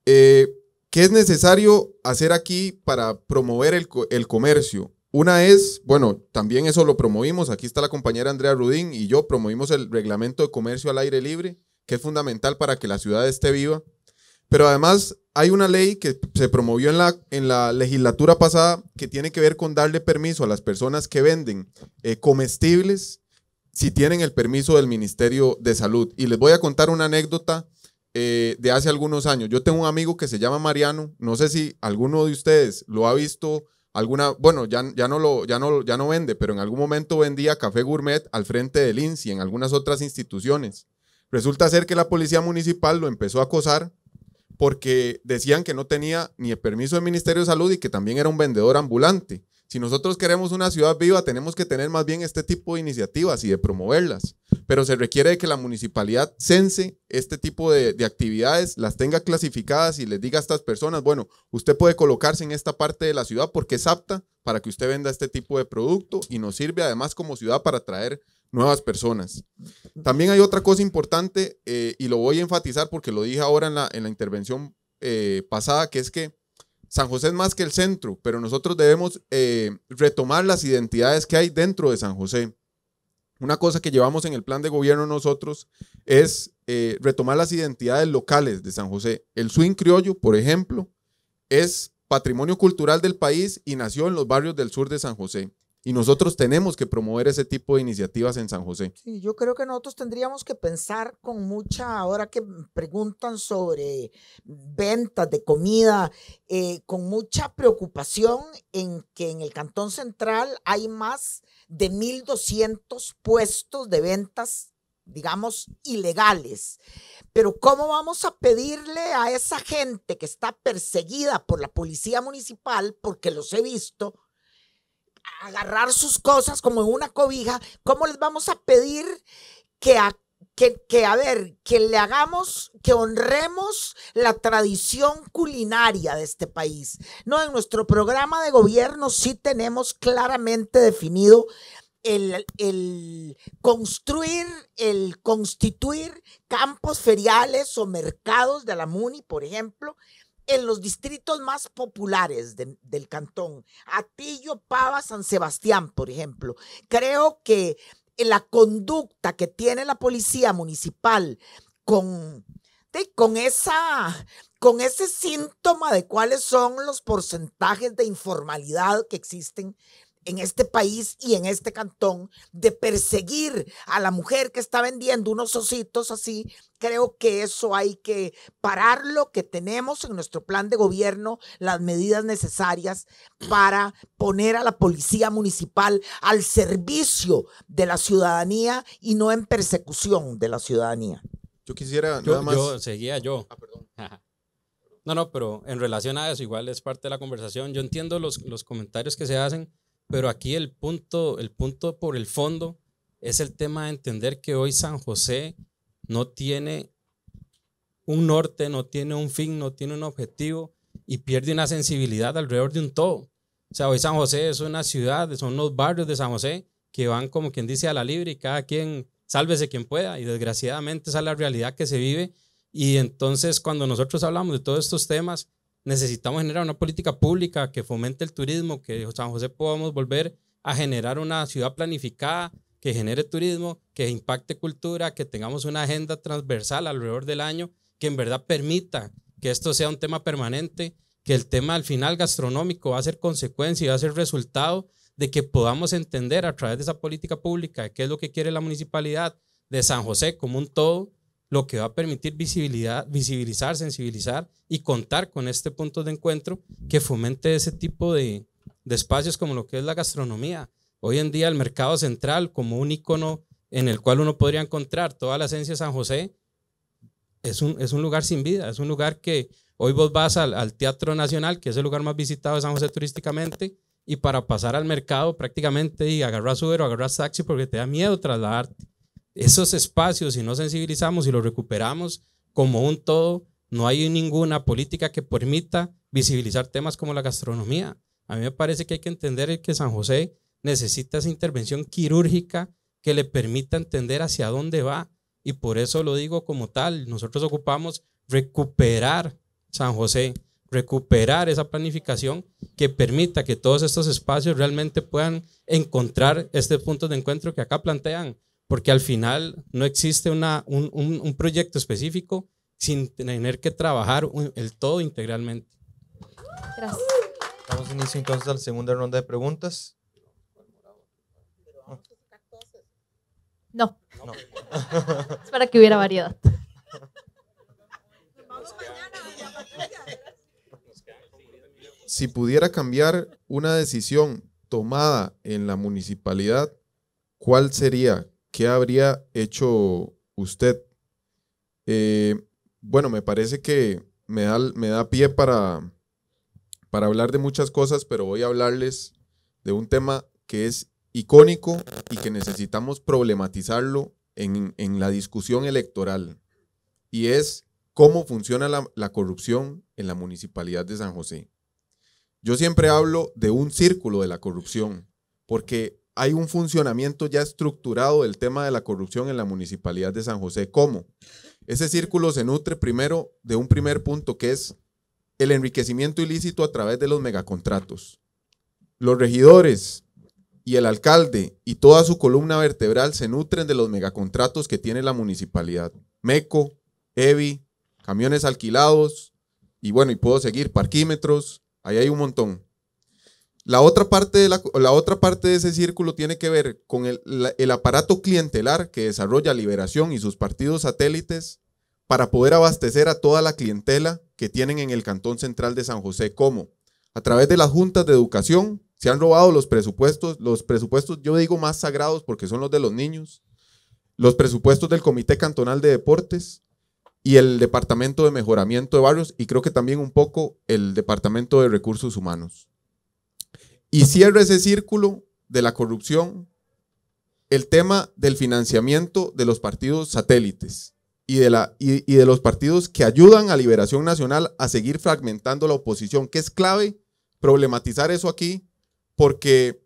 Eh, ¿Qué es necesario hacer aquí para promover el comercio? Una es, bueno, también eso lo promovimos, aquí está la compañera Andrea Rudín y yo promovimos el reglamento de comercio al aire libre, que es fundamental para que la ciudad esté viva. Pero además hay una ley que se promovió en la, en la legislatura pasada que tiene que ver con darle permiso a las personas que venden eh, comestibles si tienen el permiso del Ministerio de Salud. Y les voy a contar una anécdota eh, de hace algunos años. Yo tengo un amigo que se llama Mariano, no sé si alguno de ustedes lo ha visto alguna, bueno, ya, ya, no lo, ya, no, ya no vende, pero en algún momento vendía café gourmet al frente del INSI, en algunas otras instituciones. Resulta ser que la policía municipal lo empezó a acosar porque decían que no tenía ni el permiso del Ministerio de Salud y que también era un vendedor ambulante. Si nosotros queremos una ciudad viva, tenemos que tener más bien este tipo de iniciativas y de promoverlas. Pero se requiere de que la municipalidad cense este tipo de, actividades, las tenga clasificadas y les diga a estas personas, bueno, usted puede colocarse en esta parte de la ciudad porque es apta para que usted venda este tipo de producto y nos sirve además como ciudad para atraer nuevas personas. También hay otra cosa importante eh, y lo voy a enfatizar porque lo dije ahora en la, intervención eh, pasada, que es que San José es más que el centro, pero nosotros debemos eh, retomar las identidades que hay dentro de San José. Una cosa que llevamos en el plan de gobierno nosotros es eh, retomar las identidades locales de San José. El swing criollo, por ejemplo, es patrimonio cultural del país y nació en los barrios del sur de San José. Y nosotros tenemos que promover ese tipo de iniciativas en San José. Sí, yo creo que nosotros tendríamos que pensar con mucha, ahora que preguntan sobre ventas de comida, eh, con mucha preocupación en que en el Cantón Central hay más de 1.200 puestos de ventas digamos, ilegales. Pero ¿cómo vamos a pedirle a esa gente que está perseguida por la policía municipal, porque los he visto, agarrar sus cosas como en una cobija, ¿cómo les vamos a pedir que, a, a ver, que le hagamos, que honremos la tradición culinaria de este país? No, en nuestro programa de gobierno sí tenemos claramente definido el, el, construir, el constituir campos feriales o mercados de la MUNI, por ejemplo, en los distritos más populares del cantón, Atillo, Pava, San Sebastián, por ejemplo. Creo que la conducta que tiene la policía municipal con, con esa con ese síntoma de cuáles son los porcentajes de informalidad que existen en este país y en este cantón de perseguir a la mujer que está vendiendo unos ositos así. Creo que eso hay que parar lo que tenemos en nuestro plan de gobierno las medidas necesarias para poner a la policía municipal al servicio de la ciudadanía y no en persecución de la ciudadanía. Yo quisiera yo, seguía yo. Ah, [LAUGHS] no, no, pero en relación a eso, igual es parte de la conversación. Yo entiendo los, los comentarios que se hacen pero aquí el punto, el punto por el fondo es el tema de entender que hoy San José no tiene un norte, no tiene un fin, no tiene un objetivo y pierde una sensibilidad alrededor de un todo. O sea, hoy San José es una ciudad, son unos barrios de San José que van como quien dice a la libre y cada quien sálvese quien pueda y desgraciadamente esa es la realidad que se vive y entonces cuando nosotros hablamos de todos estos temas necesitamos generar una política pública que fomente el turismo, que San José podamos volver a generar una ciudad planificada que genere turismo, que impacte cultura, que tengamos una agenda transversal alrededor del año que en verdad permita que esto sea un tema permanente, que el tema al final gastronómico va a ser consecuencia y va a ser resultado de que podamos entender a través de esa política pública qué es lo que quiere la municipalidad de San José como un todo lo que va a permitir visibilidad, visibilizar, sensibilizar y contar con este punto de encuentro que fomente ese tipo de, de espacios como lo que es la gastronomía. Hoy en día el mercado central como un icono en el cual uno podría encontrar toda la esencia de San José, es un, es un lugar sin vida, es un lugar que hoy vos vas al, Teatro Nacional, que es el lugar más visitado de San José turísticamente, y para pasar al mercado prácticamente y agarrar Uber o agarras taxi porque te da miedo trasladarte esos espacios, si no sensibilizamos y los recuperamos como un todo, no hay ninguna política que permita visibilizar temas como la gastronomía. A mí me parece que hay que entender que San José necesita esa intervención quirúrgica que le permita entender hacia dónde va. Y por eso lo digo como tal, nosotros ocupamos recuperar San José, recuperar esa planificación que permita que todos estos espacios realmente puedan encontrar este punto de encuentro que acá plantean porque al final no existe una, un, proyecto específico sin tener que trabajar el todo integralmente. Gracias. a inicio entonces a la segunda ronda de preguntas. No. no. [LAUGHS] es para que hubiera variedad. Si pudiera cambiar una decisión tomada en la municipalidad, ¿cuál sería? ¿qué habría hecho usted? Eh, bueno, me parece que me da, me da pie para, para hablar de muchas cosas, pero voy a hablarles de un tema que es icónico y que necesitamos problematizarlo en, en la discusión electoral, y es cómo funciona la, la corrupción en la Municipalidad de San José. Yo siempre hablo de un círculo de la corrupción, porque hay un funcionamiento ya estructurado del tema de la corrupción en la municipalidad de San José. ¿Cómo? Ese círculo se nutre primero de un primer punto que es el enriquecimiento ilícito a través de los megacontratos. Los regidores y el alcalde y toda su columna vertebral se nutren de los megacontratos que tiene la municipalidad. MECO, EVI, camiones alquilados y bueno, y puedo seguir, parquímetros, ahí hay un montón. La otra, parte de la, otra parte de ese círculo tiene que ver con el, el aparato clientelar que desarrolla Liberación y sus partidos satélites para poder abastecer a toda la clientela que tienen en el Cantón Central de San José, como a través de las juntas de educación, se han robado los presupuestos, los presupuestos yo digo más sagrados porque son los de los niños, los presupuestos del Comité Cantonal de Deportes y el Departamento de Mejoramiento de Barrios y creo que también un poco el Departamento de Recursos Humanos. Y cierra ese círculo de la corrupción el tema del financiamiento de los partidos satélites y de, y de los partidos que ayudan a Liberación Nacional a seguir fragmentando la oposición, que es clave problematizar eso aquí, porque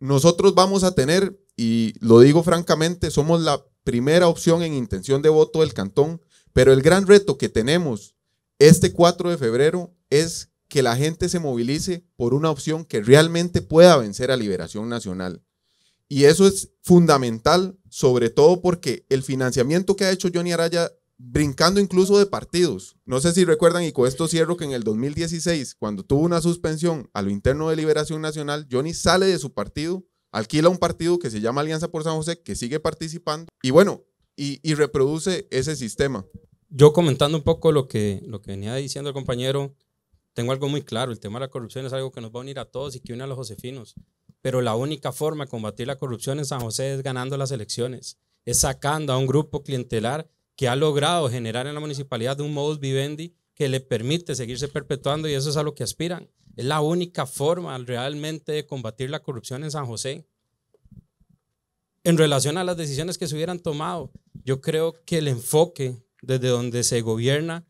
nosotros vamos a tener, y lo digo francamente, somos la primera opción en intención de voto del cantón, pero el gran reto que tenemos este 4 de febrero es que la gente se movilice por una opción que realmente pueda vencer a Liberación Nacional. Y eso es fundamental, sobre todo porque el financiamiento que ha hecho Johnny Araya, brincando incluso de partidos, no sé si recuerdan, y con esto cierro que en el 2016, cuando tuvo una suspensión a lo interno de Liberación Nacional, Johnny sale de su partido, alquila un partido que se llama Alianza por San José, que sigue participando, y bueno, y, reproduce ese sistema. Yo comentando un poco lo que, lo que venía diciendo el compañero, tengo algo muy claro, el tema de la corrupción es algo que nos va a unir a todos y que une a los josefinos. Pero la única forma de combatir la corrupción en San José es ganando las elecciones, es sacando a un grupo clientelar que ha logrado generar en la municipalidad un modus vivendi que le permite seguirse perpetuando y eso es a lo que aspiran. Es la única forma realmente de combatir la corrupción en San José. En relación a las decisiones que se hubieran tomado, yo creo que el enfoque desde donde se gobierna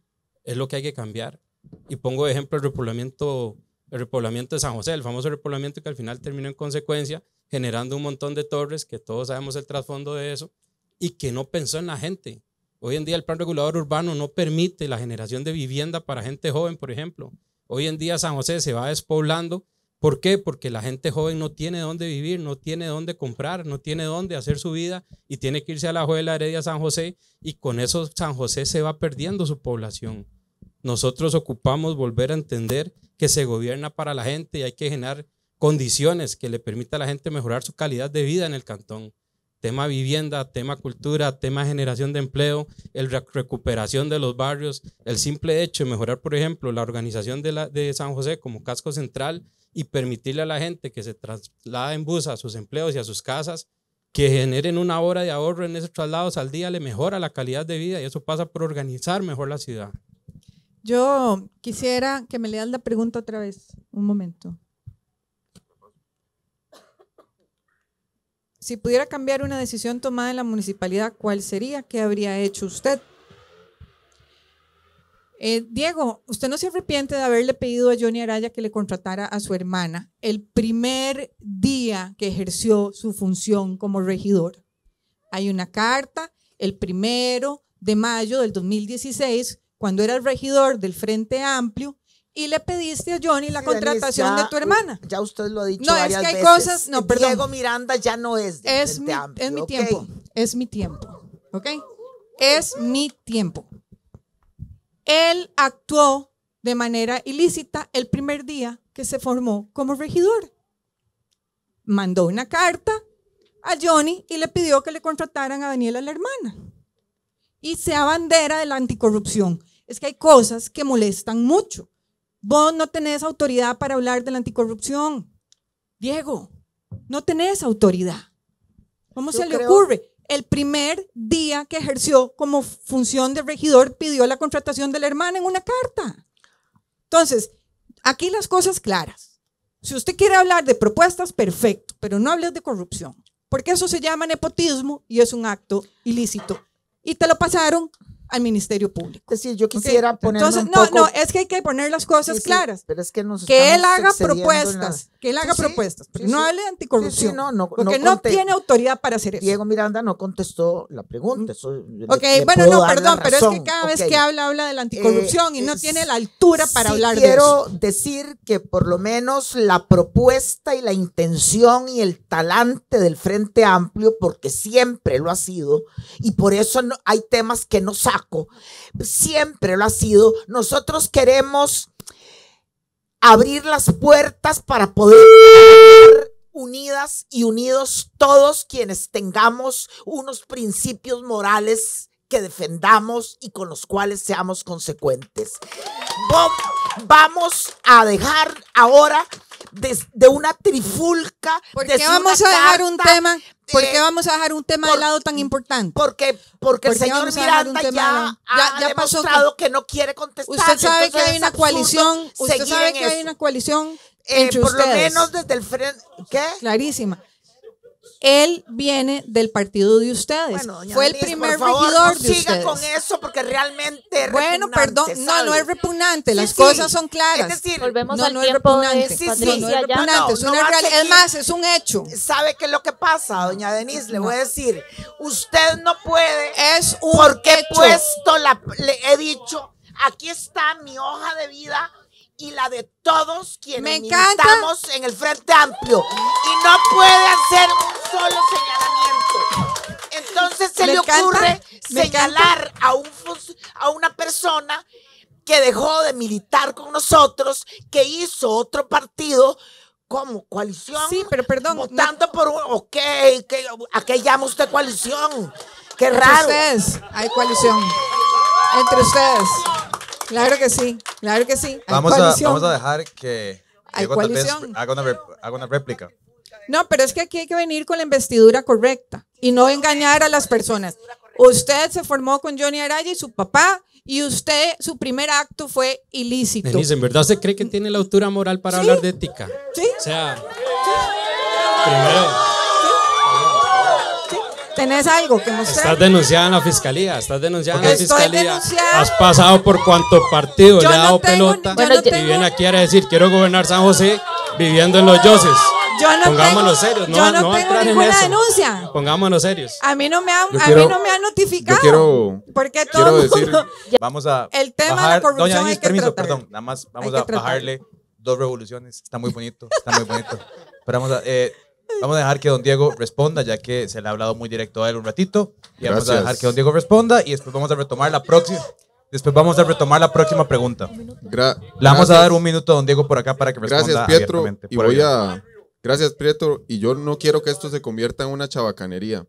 es lo que hay que cambiar y pongo de ejemplo el repoblamiento, el repoblamiento de San José, el famoso repoblamiento que al final terminó en consecuencia generando un montón de torres, que todos sabemos el trasfondo de eso, y que no pensó en la gente. Hoy en día el plan regulador urbano no permite la generación de vivienda para gente joven, por ejemplo. Hoy en día San José se va despoblando. ¿Por qué? Porque la gente joven no tiene dónde vivir, no tiene dónde comprar, no tiene dónde hacer su vida y tiene que irse a la Juela Heredia San José y con eso San José se va perdiendo su población nosotros ocupamos volver a entender que se gobierna para la gente y hay que generar condiciones que le permita a la gente mejorar su calidad de vida en el cantón. Tema vivienda, tema cultura, tema generación de empleo, el recuperación de los barrios, el simple hecho de mejorar, por ejemplo, la organización de, de San José como casco central y permitirle a la gente que se traslada en bus a sus empleos y a sus casas, que generen una hora de ahorro en esos traslados al día, le mejora la calidad de vida y eso pasa por organizar mejor la ciudad. Yo quisiera que me leas la pregunta otra vez, un momento. Si pudiera cambiar una decisión tomada en la municipalidad, ¿cuál sería? ¿Qué habría hecho usted? Eh, Diego, usted no se arrepiente de haberle pedido a Johnny Araya que le contratara a su hermana el primer día que ejerció su función como regidor. Hay una carta el primero de mayo del 2016 cuando era el regidor del Frente Amplio y le pediste a Johnny la contratación de tu hermana. Ya usted lo ha dicho. No, es que hay cosas. No, eh, Diego Miranda ya no es. De es, mi, amplio, es mi tiempo. Es mi tiempo. ¿Ok? Es mi tiempo. Él actuó de manera ilícita el primer día que se formó como regidor. Mandó una carta a Johnny y le pidió que le contrataran a Daniela, la hermana y sea bandera de la anticorrupción. Es que hay cosas que molestan mucho. Vos no tenés autoridad para hablar de la anticorrupción. Diego, no tenés autoridad. ¿Cómo se le ocurre? El primer día que ejerció como función de regidor pidió la contratación de la hermana en una carta. Entonces, aquí las cosas claras. Si usted quiere hablar de propuestas, perfecto, pero no hables de corrupción, porque eso se llama nepotismo y es un acto ilícito y te lo pasaron al Ministerio Público. Es decir, yo quisiera poner. un no, no, es que hay que poner las cosas claras. pero es que nos Que él haga propuestas, que él haga propuestas, no hable de anticorrupción. porque no, tiene autoridad para hacer eso. Diego Miranda no contestó la pregunta. Mm. ok, bueno, no, perdón, pero es que cada vez que habla, habla de la anticorrupción y eh, no tiene la altura para hablar de eso. Quiero decir que por lo menos la propuesta y la intención y el talante del Frente Amplio, porque siempre lo ha sido, y por eso no, hay temas que no saben Siempre lo ha sido. Nosotros queremos abrir las puertas para poder unidas y unidos todos quienes tengamos unos principios morales que defendamos y con los cuales seamos consecuentes. Vamos a dejar ahora de, una trifulca. ¿Por qué vamos a dejar un tema? ¿Por vamos a dejar un tema de lado tan importante? Porque, porque, el señor Miranda ya, ya, ha ya demostrado que, no quiere contestar. Usted sabe que hay una coalición. Usted sabe que hay una coalición. Eh, por lo menos desde el frente. ¿Qué? Clarísima él viene del partido de ustedes. Fue el primer por de regidor no de siga con eso porque realmente Bueno, perdón, no, no es repugnante, las cosas son claras. Es decir, volvemos no, al no es De sí, no, es repugnante, es una realidad. es más, es un hecho. ¿Sabe qué es lo que pasa, doña Denise? Le voy a decir, usted no puede Es un porque he puesto la le he dicho, aquí está mi hoja de vida y la de todos quienes estamos en el Frente Amplio. Y no puede hacer un solo señalamiento. Entonces se le ocurre señalar a, un, a una persona que dejó de militar con nosotros, que hizo otro partido como coalición. Sí, pero perdón. Votando por un. Ok, que, ¿a qué llama usted coalición? Qué raro. Entre ustedes, hay coalición. Entre ustedes. Claro que sí, claro que sí. Vamos a, vamos a dejar que Hago haga una, réplica. No, pero es que aquí hay que venir con la investidura correcta y no engañar a las personas. Usted se formó con Johnny Araya y su papá y usted, su primer acto fue ilícito. Denise, ¿en verdad se cree que tiene la altura moral para hablar de ética? Sí. O sea, primero... ¿Tenés algo que mostrar? Estás denunciada en la fiscalía, estás denunciada en la fiscalía. Has pasado por cuánto partido, yo le ha dado pelota. y viene aquí a decir, quiero gobernar San José viviendo en los Yoses. Yo no Pongámonos tengo, serios, no, yo no, no tengo ninguna en denuncia. Pongámonos serios. A mí no me han, a mí no me han notificado. quiero, porque todo quiero decir, [LAUGHS] vamos a el tema de la corrupción doña hay que perdón, nada más vamos a bajarle dos revoluciones. Está muy bonito, está muy bonito. Pero vamos a, eh, Vamos a dejar que don Diego responda, ya que se le ha hablado muy directo a él un ratito. Y vamos a dejar que don Diego responda y después vamos a retomar la próxima. Después vamos a retomar la próxima pregunta. le vamos a dar un minuto a don Diego por acá para que responda. Gracias, Pietro. Y voy a... Gracias, Pietro. Y yo no quiero que esto se convierta en una chabacanería.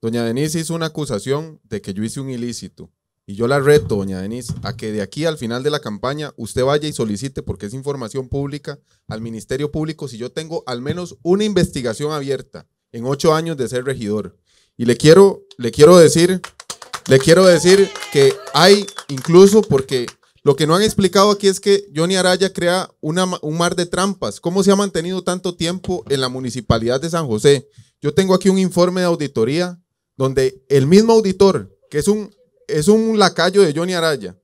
Doña Denise hizo una acusación de que yo hice un ilícito. Y yo la reto, doña Denise, a que de aquí al final de la campaña usted vaya y solicite, porque es información pública, al Ministerio Público si yo tengo al menos una investigación abierta en ocho años de ser regidor. Y le quiero, le quiero decir, le quiero decir que hay incluso porque lo que no han explicado aquí es que Johnny Araya crea un mar de trampas. ¿Cómo se ha mantenido tanto tiempo en la municipalidad de San José? Yo tengo aquí un informe de auditoría donde el mismo auditor, que es un es un lacayo de Johnny Araya,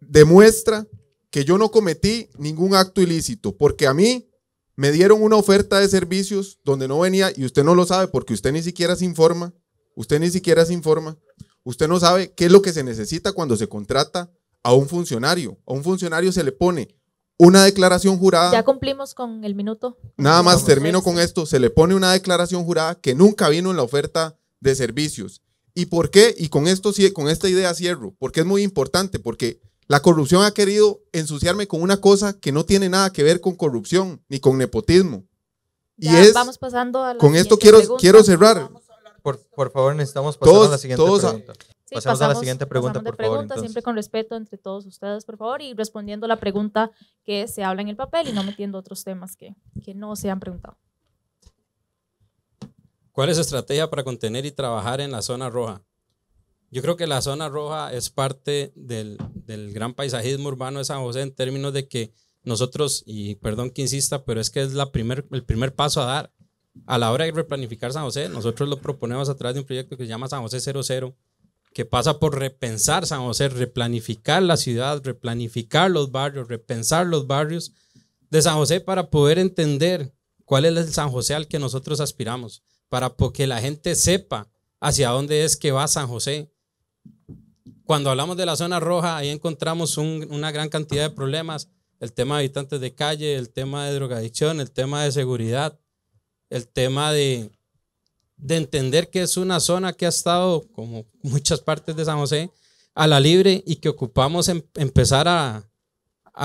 demuestra que yo no cometí ningún acto ilícito, porque a mí me dieron una oferta de servicios donde no venía y usted no lo sabe porque usted ni siquiera se informa, usted ni siquiera se informa, usted no sabe qué es lo que se necesita cuando se contrata a un funcionario. A un funcionario se le pone una declaración jurada. Ya cumplimos con el minuto. Nada más termino con esto, se le pone una declaración jurada que nunca vino en la oferta de servicios. ¿Y por qué? Y con, esto, con esta idea cierro, porque es muy importante, porque la corrupción ha querido ensuciarme con una cosa que no tiene nada que ver con corrupción ni con nepotismo. y es, pasando con esto quiero, quiero cerrar. Por, favor, necesitamos pasar todos, a la siguiente pregunta. pasamos, a la siguiente pregunta, por pregunta, Siempre con respeto entre todos ustedes, por favor, y respondiendo la pregunta que se habla en el papel y no metiendo otros temas que, que no se han preguntado. ¿Cuál es la estrategia para contener y trabajar en la zona roja? Yo creo que la zona roja es parte del, del, gran paisajismo urbano de San José en términos de que nosotros, y perdón que insista, pero es que es la primer, el primer paso a dar a la hora de replanificar San José. Nosotros lo proponemos a través de un proyecto que se llama San José 00, que pasa por repensar San José, replanificar la ciudad, replanificar los barrios, repensar los barrios de San José para poder entender cuál es el San José al que nosotros aspiramos para que la gente sepa hacia dónde es que va San José. Cuando hablamos de la zona roja, ahí encontramos una gran cantidad de problemas, el tema de habitantes de calle, el tema de drogadicción, el tema de seguridad, el tema de, entender que es una zona que ha estado, como muchas partes de San José, a la libre y que ocupamos em-, empezar a,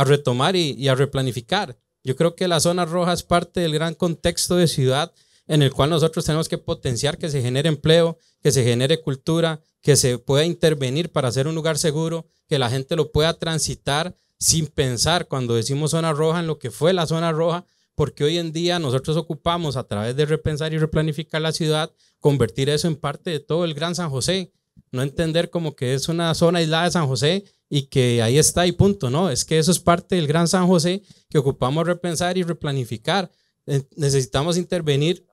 retomar y, a replanificar. Yo creo que la zona roja es parte del gran contexto de ciudad en el cual nosotros tenemos que potenciar que se genere empleo, que se genere cultura, que se pueda intervenir para hacer un lugar seguro, que la gente lo pueda transitar sin pensar cuando decimos zona roja en lo que fue la zona roja, porque hoy en día nosotros ocupamos a través de repensar y replanificar la ciudad, convertir eso en parte de todo el Gran San José, no entender como que es una zona aislada de San José y que ahí está y punto, no, es que eso es parte del Gran San José que ocupamos repensar y replanificar. Eh, necesitamos intervenir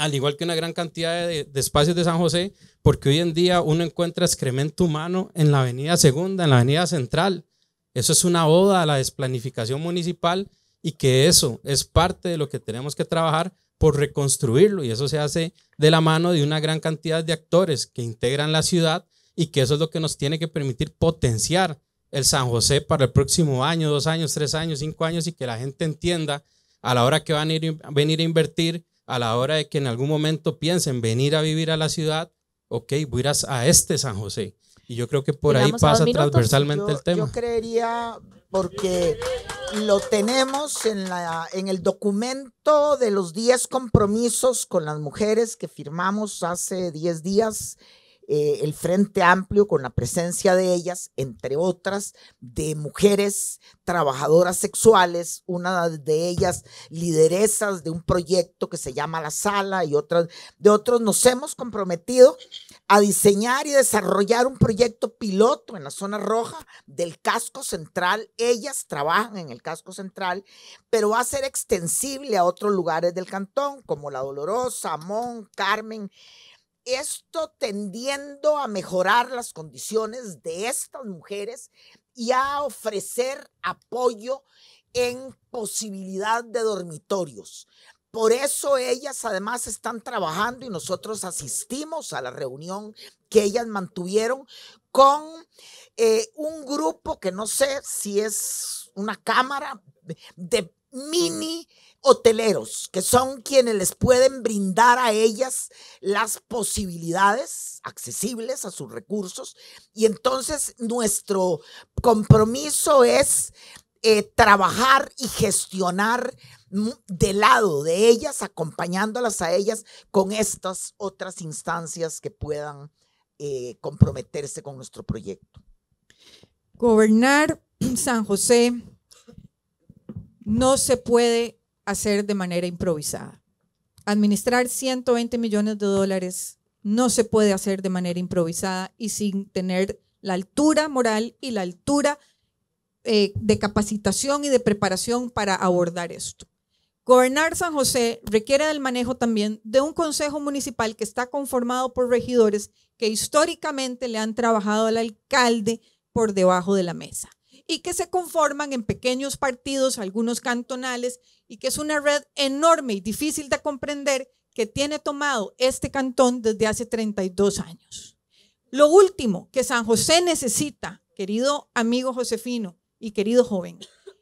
al igual que una gran cantidad de, espacios de San José, porque hoy en día uno encuentra excremento humano en la avenida segunda, en la avenida central. Eso es una oda a la desplanificación municipal y que eso es parte de lo que tenemos que trabajar por reconstruirlo y eso se hace de la mano de una gran cantidad de actores que integran la ciudad y que eso es lo que nos tiene que permitir potenciar el San José para el próximo año, dos años, tres años, cinco años y que la gente entienda a la hora que van a venir a invertir a la hora de que en algún momento piensen venir a vivir a la ciudad, ok, voy a este San José. Y yo creo que por ahí pasa transversalmente el tema. Yo creería, porque lo tenemos en, la, en el documento de los 10 compromisos con las mujeres que firmamos hace 10 días eh, el Frente Amplio con la presencia de ellas, entre otras, de mujeres trabajadoras sexuales, una de ellas lideresas de un proyecto que se llama La Sala y otras de otros, nos hemos comprometido a diseñar y desarrollar un proyecto piloto en la zona roja del casco central. Ellas trabajan en el casco central, pero va a ser extensible a otros lugares del cantón, como La Dolorosa, Amón, Carmen esto tendiendo a mejorar las condiciones de estas mujeres y a ofrecer apoyo en posibilidad de dormitorios. Por eso ellas además están trabajando y nosotros asistimos a la reunión que ellas mantuvieron con eh, un grupo que no sé si es una cámara de Mm. mini hoteleros, que son quienes les pueden brindar a ellas las posibilidades accesibles a sus recursos. Y entonces nuestro compromiso es eh, trabajar y gestionar de lado de ellas, acompañándolas a ellas con estas otras instancias que puedan eh, comprometerse con nuestro proyecto. Gobernar San José no se puede hacer de manera improvisada. Administrar 120 millones de dólares no se puede hacer de manera improvisada y sin tener la altura moral y la altura eh, de capacitación y de preparación para abordar esto. Gobernar San José requiere del manejo también de un consejo municipal que está conformado por regidores que históricamente le han trabajado al alcalde por debajo de la mesa y que se conforman en pequeños partidos, algunos cantonales, y que es una red enorme y difícil de comprender que tiene tomado este cantón desde hace 32 años. Lo último que San José necesita, querido amigo Josefino y querido joven,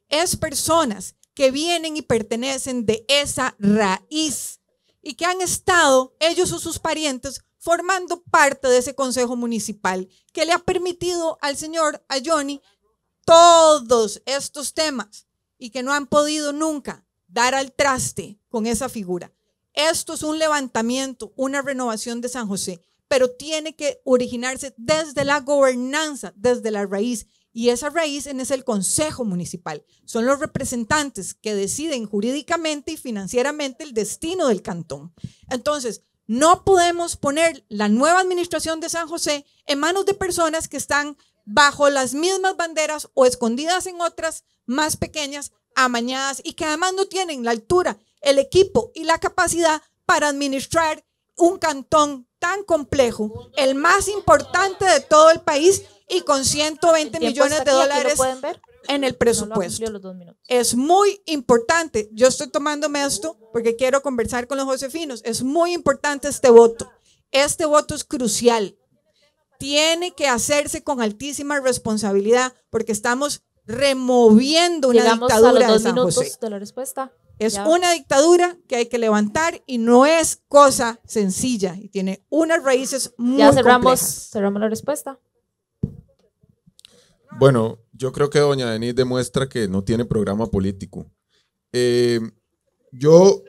es personas que vienen y pertenecen de esa raíz y que han estado, ellos o sus parientes, formando parte de ese consejo municipal que le ha permitido al señor, a Johnny, todos estos temas y que no han podido nunca dar al traste con esa figura. Esto es un levantamiento, una renovación de San José, pero tiene que originarse desde la gobernanza, desde la raíz. Y esa raíz es el Consejo Municipal. Son los representantes que deciden jurídicamente y financieramente el destino del cantón. Entonces, no podemos poner la nueva administración de San José en manos de personas que están bajo las mismas banderas o escondidas en otras más pequeñas, amañadas y que además no tienen la altura, el equipo y la capacidad para administrar un cantón tan complejo, el más importante de todo el país y con 120 millones de dólares en el presupuesto. es muy importante, yo estoy tomándome esto porque quiero conversar con los josefinos, es muy importante este voto. Este voto es crucial tiene que hacerse con altísima responsabilidad porque estamos removiendo una dictadura a de minutos De la respuesta. Es una dictadura que hay que levantar y no es cosa sencilla y tiene unas raíces muy Ya cerramos, cerramos la respuesta. Bueno, yo creo que doña Denise demuestra que no tiene programa político. Eh, yo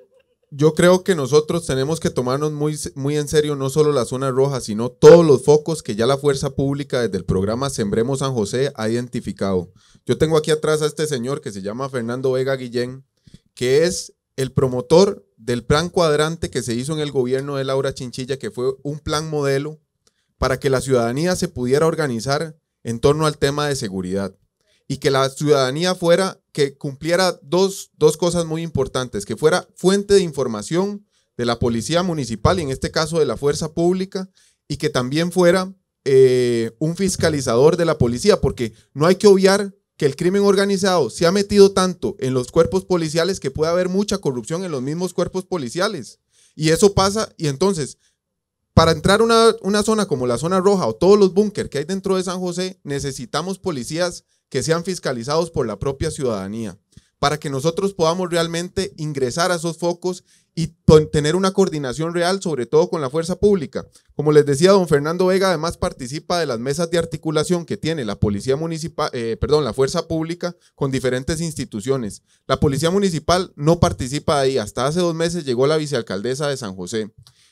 yo creo que nosotros tenemos que tomarnos muy, muy en serio no solo la zona roja, sino todos los focos que ya la fuerza pública desde el programa Sembremos San José ha identificado. Yo tengo aquí atrás a este señor que se llama Fernando Vega Guillén, que es el promotor del plan cuadrante que se hizo en el gobierno de Laura Chinchilla, que fue un plan modelo para que la ciudadanía se pudiera organizar en torno al tema de seguridad y que la ciudadanía fuera, que cumpliera dos, cosas muy importantes, que fuera fuente de información de la policía municipal y en este caso de la fuerza pública, y que también fuera eh, un fiscalizador de la policía, porque no hay que obviar que el crimen organizado se ha metido tanto en los cuerpos policiales que puede haber mucha corrupción en los mismos cuerpos policiales. Y eso pasa, y entonces, para entrar a una, zona como la zona roja o todos los búnker que hay dentro de San José, necesitamos policías que sean fiscalizados por la propia ciudadanía, para que nosotros podamos realmente ingresar a esos focos y tener una coordinación real, sobre todo con la fuerza pública. Como les decía, don Fernando Vega además participa de las mesas de articulación que tiene la policía municipal, eh, perdón, la fuerza pública con diferentes instituciones. La policía municipal no participa ahí. Hasta hace dos meses llegó la vicealcaldesa de San José.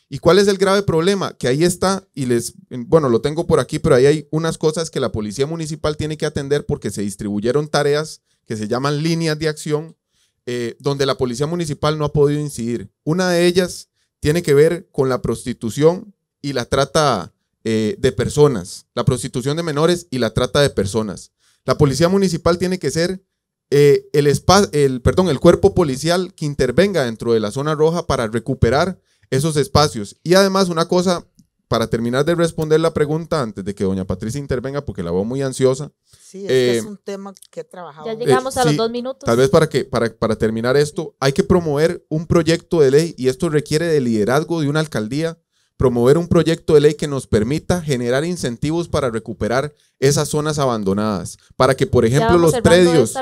¿Y cuál es el grave problema? Que ahí está, y les, bueno, lo tengo por aquí, pero ahí hay unas cosas que la Policía Municipal tiene que atender porque se distribuyeron tareas que se llaman líneas de acción, eh, donde la Policía Municipal no ha podido incidir. Una de ellas tiene que ver con la prostitución y la trata eh, de personas, la prostitución de menores y la trata de personas. La Policía Municipal tiene que ser eh, el, el, perdón, el cuerpo policial que intervenga dentro de la zona roja para recuperar esos espacios. Y además una cosa, para terminar de responder la pregunta, antes de que doña Patricia intervenga, porque la veo muy ansiosa. Sí, es, eh, un tema que he trabajado. Ya llegamos a los eh, dos minutos. Tal vez para, que, para, para terminar esto, hay que promover un proyecto de ley y esto requiere de liderazgo de una alcaldía promover un proyecto de ley que nos permita generar incentivos para recuperar esas zonas abandonadas, para que, por ejemplo, los predios,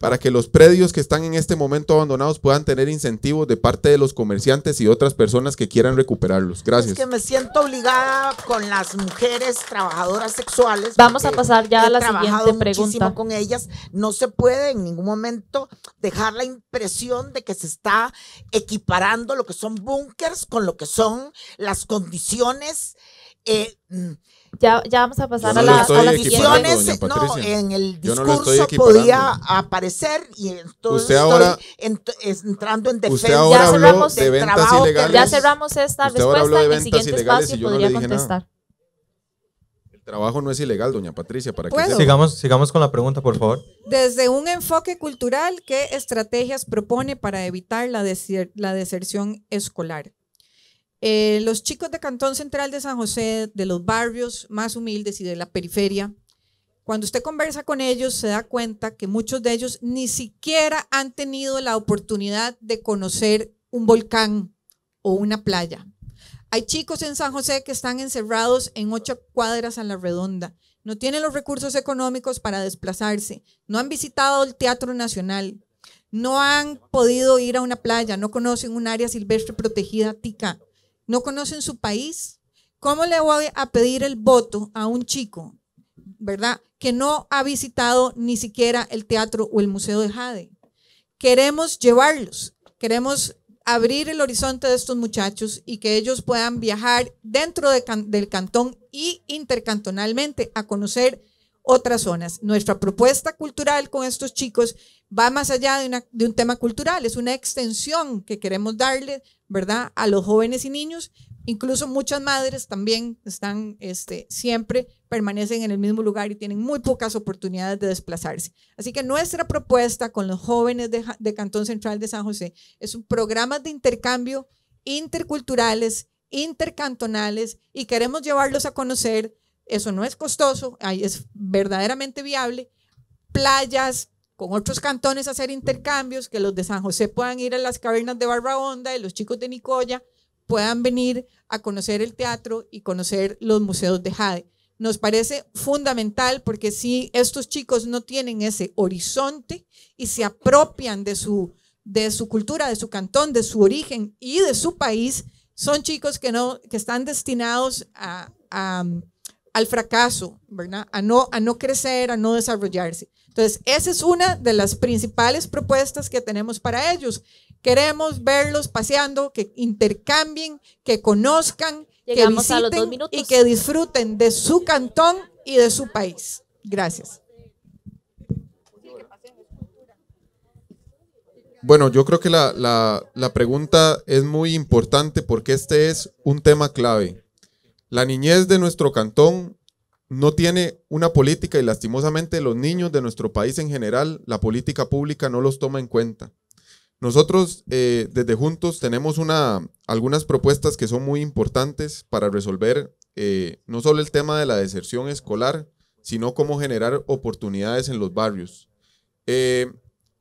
para que los predios que están en este momento abandonados puedan tener incentivos de parte de los comerciantes y otras personas que quieran recuperarlos. Gracias. Es que me siento obligada con las mujeres trabajadoras sexuales. Vamos a pasar ya a la siguiente pregunta. Con ellas no se puede en ningún momento dejar la impresión de que se está equiparando lo que son búnkers con lo que son las condiciones. Eh, mm, ya, ya vamos a pasar a, las a, las decisiones. No, en el discurso podía aparecer y entonces estoy entrando en defensa. ya cerramos, esta usted respuesta en el siguiente espacio podría contestar. el trabajo no es ilegal, doña Patricia, para que sigamos, sigamos con la pregunta, por favor. Desde un enfoque cultural, ¿qué estrategias propone para evitar la deserción escolar? Eh, los chicos de Cantón Central de San José, de los barrios más humildes y de la periferia, cuando usted conversa con ellos se da cuenta que muchos de ellos ni siquiera han tenido la oportunidad de conocer un volcán o una playa. Hay chicos en San José que están encerrados en ocho cuadras a la redonda, no tienen los recursos económicos para desplazarse, no han visitado el Teatro Nacional, no han podido ir a una playa, no conocen un área silvestre protegida tica no conocen su país. ¿Cómo le voy a pedir el voto a un chico, verdad, que no ha visitado ni siquiera el teatro o el museo de Jade? Queremos llevarlos, queremos abrir el horizonte de estos muchachos y que ellos puedan viajar dentro del cantón y intercantonalmente a conocer otras zonas. Nuestra propuesta cultural con estos chicos va más allá de, de un tema cultural, es una extensión que queremos darle ¿verdad? A los jóvenes y niños. Incluso muchas madres también están, este, siempre permanecen en el mismo lugar y tienen muy pocas oportunidades de desplazarse. Así que nuestra propuesta con los jóvenes de, de Cantón Central de San José es un programa de intercambio interculturales, intercantonales y queremos llevarlos a conocer, eso no es costoso, es verdaderamente viable, playas, con otros cantones hacer intercambios, que los de San José puedan ir a las cavernas de Barra Honda y los chicos de Nicoya puedan venir a conocer el teatro y conocer los museos de Jade. Nos parece fundamental porque si estos chicos no tienen ese horizonte y se apropian de su, de su cultura, de su cantón, de su origen y de su país, son chicos que, no, están destinados a al fracaso, ¿verdad? A no, a no crecer, a no desarrollarse. Entonces, esa es una de las principales propuestas que tenemos para ellos. Queremos verlos paseando, que intercambien, que conozcan, que visiten y que disfruten de su cantón y de su país. Gracias. Bueno, yo creo que la, la pregunta es muy importante porque este es un tema clave. La niñez de nuestro cantón no tiene una política y lastimosamente los niños de nuestro país en general, la política pública no los toma en cuenta. Nosotros eh, desde Juntos tenemos una, algunas propuestas que son muy importantes para resolver eh, no solo el tema de la deserción escolar, sino cómo generar oportunidades en los barrios. Eh,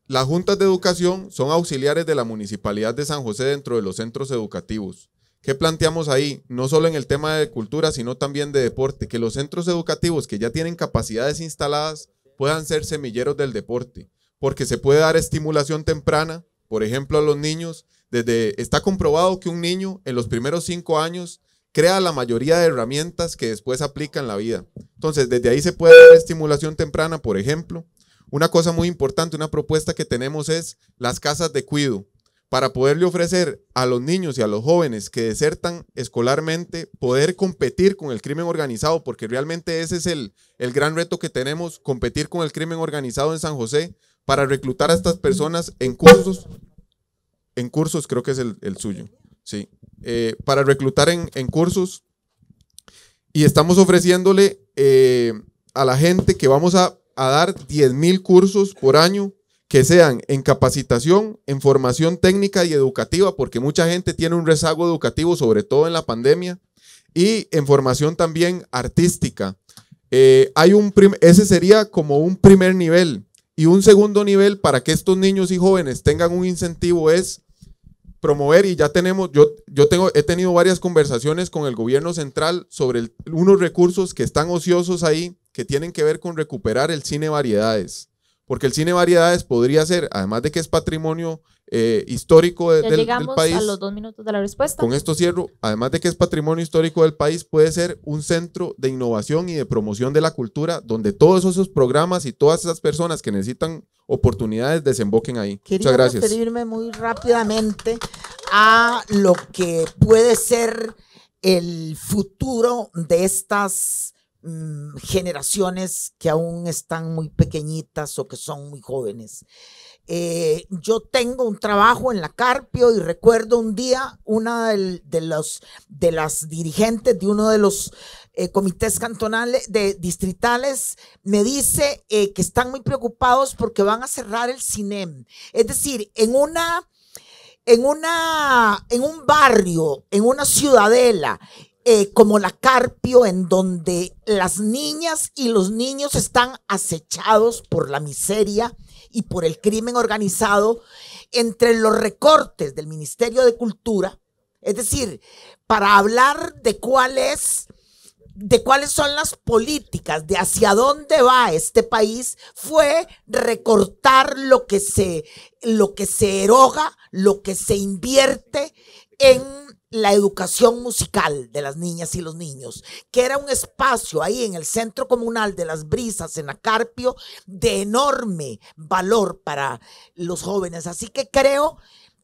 las juntas de educación son auxiliares de la Municipalidad de San José dentro de los centros educativos. ¿Qué planteamos ahí? No solo en el tema de cultura, sino también de deporte, que los centros educativos que ya tienen capacidades instaladas puedan ser semilleros del deporte, porque se puede dar estimulación temprana, por ejemplo, a los niños. Desde, está comprobado que un niño en los primeros cinco años crea la mayoría de herramientas que después aplica en la vida. Entonces, desde ahí se puede dar estimulación temprana, por ejemplo. Una cosa muy importante, una propuesta que tenemos es las casas de cuido para poderle ofrecer a los niños y a los jóvenes que desertan escolarmente poder competir con el crimen organizado, porque realmente ese es el, gran reto que tenemos, competir con el crimen organizado en San José para reclutar a estas personas en cursos, en cursos creo que es el, suyo, sí, eh, para reclutar en, cursos y estamos ofreciéndole eh, a la gente que vamos a, a dar 10 mil cursos por año que sean en capacitación, en formación técnica y educativa, porque mucha gente tiene un rezago educativo, sobre todo en la pandemia, y en formación también artística. Eh, hay un ese sería como un primer nivel. Y un segundo nivel para que estos niños y jóvenes tengan un incentivo es promover, y ya tenemos, yo, yo tengo, he tenido varias conversaciones con el gobierno central sobre unos recursos que están ociosos ahí, que tienen que ver con recuperar el cine variedades porque el cine variedades podría ser, además de que es patrimonio eh, histórico del, país. país. A los dos minutos de la respuesta. Con esto cierro, además de que es patrimonio histórico del país, puede ser un centro de innovación y de promoción de la cultura, donde todos esos programas y todas esas personas que necesitan oportunidades desemboquen ahí. Muchas gracias. referirme muy rápidamente a lo que puede ser el futuro de estas Mm, generaciones que aún están muy pequeñitas o que son muy jóvenes. Eh, yo tengo un trabajo en la Carpio y recuerdo un día una de, los, de las dirigentes de uno de los eh, comités cantonales, de distritales, me dice eh, que están muy preocupados porque van a cerrar el CINEM. Es decir, en una en, una, en un barrio, en una ciudadela, eh, como la Carpio, en donde las niñas y los niños están acechados por la miseria y por el crimen organizado, entre los recortes del Ministerio de Cultura, es decir, para hablar de cuál es de cuáles son las políticas, de hacia dónde va este país, fue recortar lo que se, lo que se eroga, lo que se invierte en la educación musical de las niñas y los niños, que era un espacio ahí en el centro comunal de las brisas, en Acarpio, de enorme valor para los jóvenes. Así que creo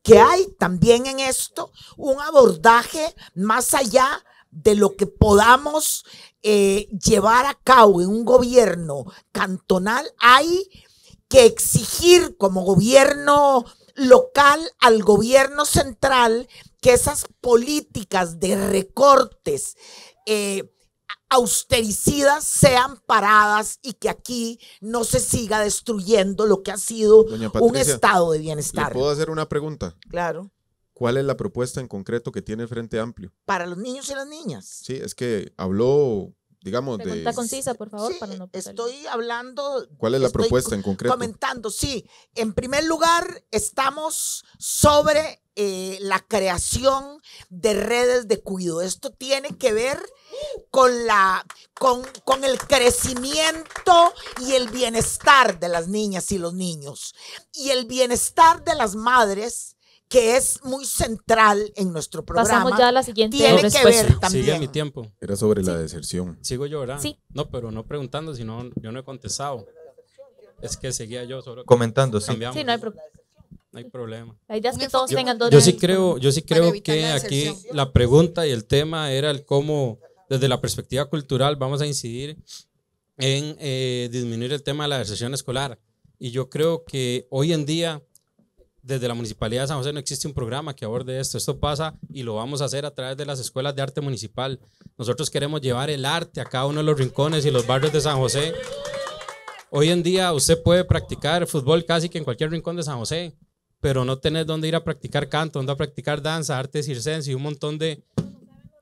que hay también en esto un abordaje más allá de lo que podamos eh, llevar a cabo en un gobierno cantonal. Hay que exigir como gobierno local al gobierno central que esas políticas de recortes eh, austericidas sean paradas y que aquí no se siga destruyendo lo que ha sido un estado de bienestar. ¿le ¿Puedo hacer una pregunta? Claro. ¿Cuál es la propuesta en concreto que tiene el Frente Amplio? Para los niños y las niñas. Sí, es que habló, digamos, Pregunta de... concisa, por favor, para no Estoy hablando... ¿Cuál es la propuesta en concreto? Comentando, sí. En primer lugar, estamos sobre eh, la creación de redes de cuidado. Esto tiene que ver con, la, con, el crecimiento y el bienestar de las niñas y los niños. Y el bienestar de las madres que es muy central en nuestro programa. Pasamos ya a la siguiente. Tiene que ver también. Era sobre la deserción. Sigo yo, No, pero no preguntando, sino yo no he contestado. Es que seguía yo comentando, sí. Sí, no hay problema no hay problema. La idea es que todos tengan dos. Yo sí creo, yo sí creo que aquí la pregunta y el tema era el cómo, desde la perspectiva cultural, vamos a incidir en eh, disminuir el tema de la deserción escolar. Y yo creo que hoy en día, desde la Municipalidad de San José no existe un programa que aborde esto. Esto pasa y lo vamos a hacer a través de las escuelas de arte municipal. Nosotros queremos llevar el arte a cada uno de los rincones y los barrios de San José. Hoy en día usted puede practicar fútbol casi que en cualquier rincón de San José pero no tenés dónde ir a practicar canto, dónde a practicar danza, arte circense y un montón de,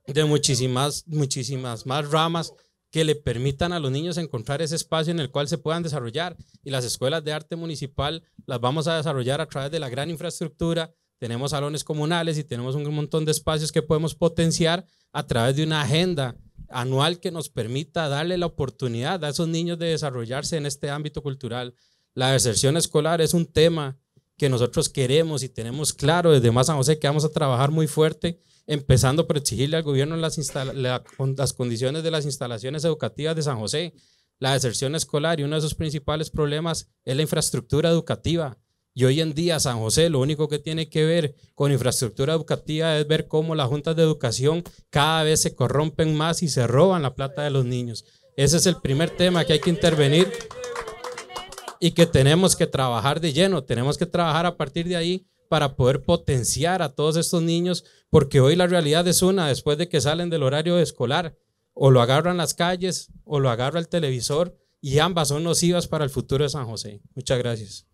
de muchísimas, muchísimas más ramas que le permitan a los niños encontrar ese espacio en el cual se puedan desarrollar. Y las escuelas de arte municipal las vamos a desarrollar a través de la gran infraestructura. Tenemos salones comunales y tenemos un montón de espacios que podemos potenciar a través de una agenda anual que nos permita darle la oportunidad a esos niños de desarrollarse en este ámbito cultural. La deserción escolar es un tema que nosotros queremos y tenemos claro desde más San José que vamos a trabajar muy fuerte, empezando por exigirle al gobierno las, las condiciones de las instalaciones educativas de San José, la deserción escolar y uno de sus principales problemas es la infraestructura educativa. Y hoy en día San José lo único que tiene que ver con infraestructura educativa es ver cómo las juntas de educación cada vez se corrompen más y se roban la plata de los niños. Ese es el primer tema que hay que intervenir y que tenemos que trabajar de lleno, tenemos que trabajar a partir de ahí para poder potenciar a todos estos niños, porque hoy la realidad es una, después de que salen del horario escolar, o lo agarran las calles, o lo agarra el televisor, y ambas son nocivas para el futuro de San José. Muchas gracias.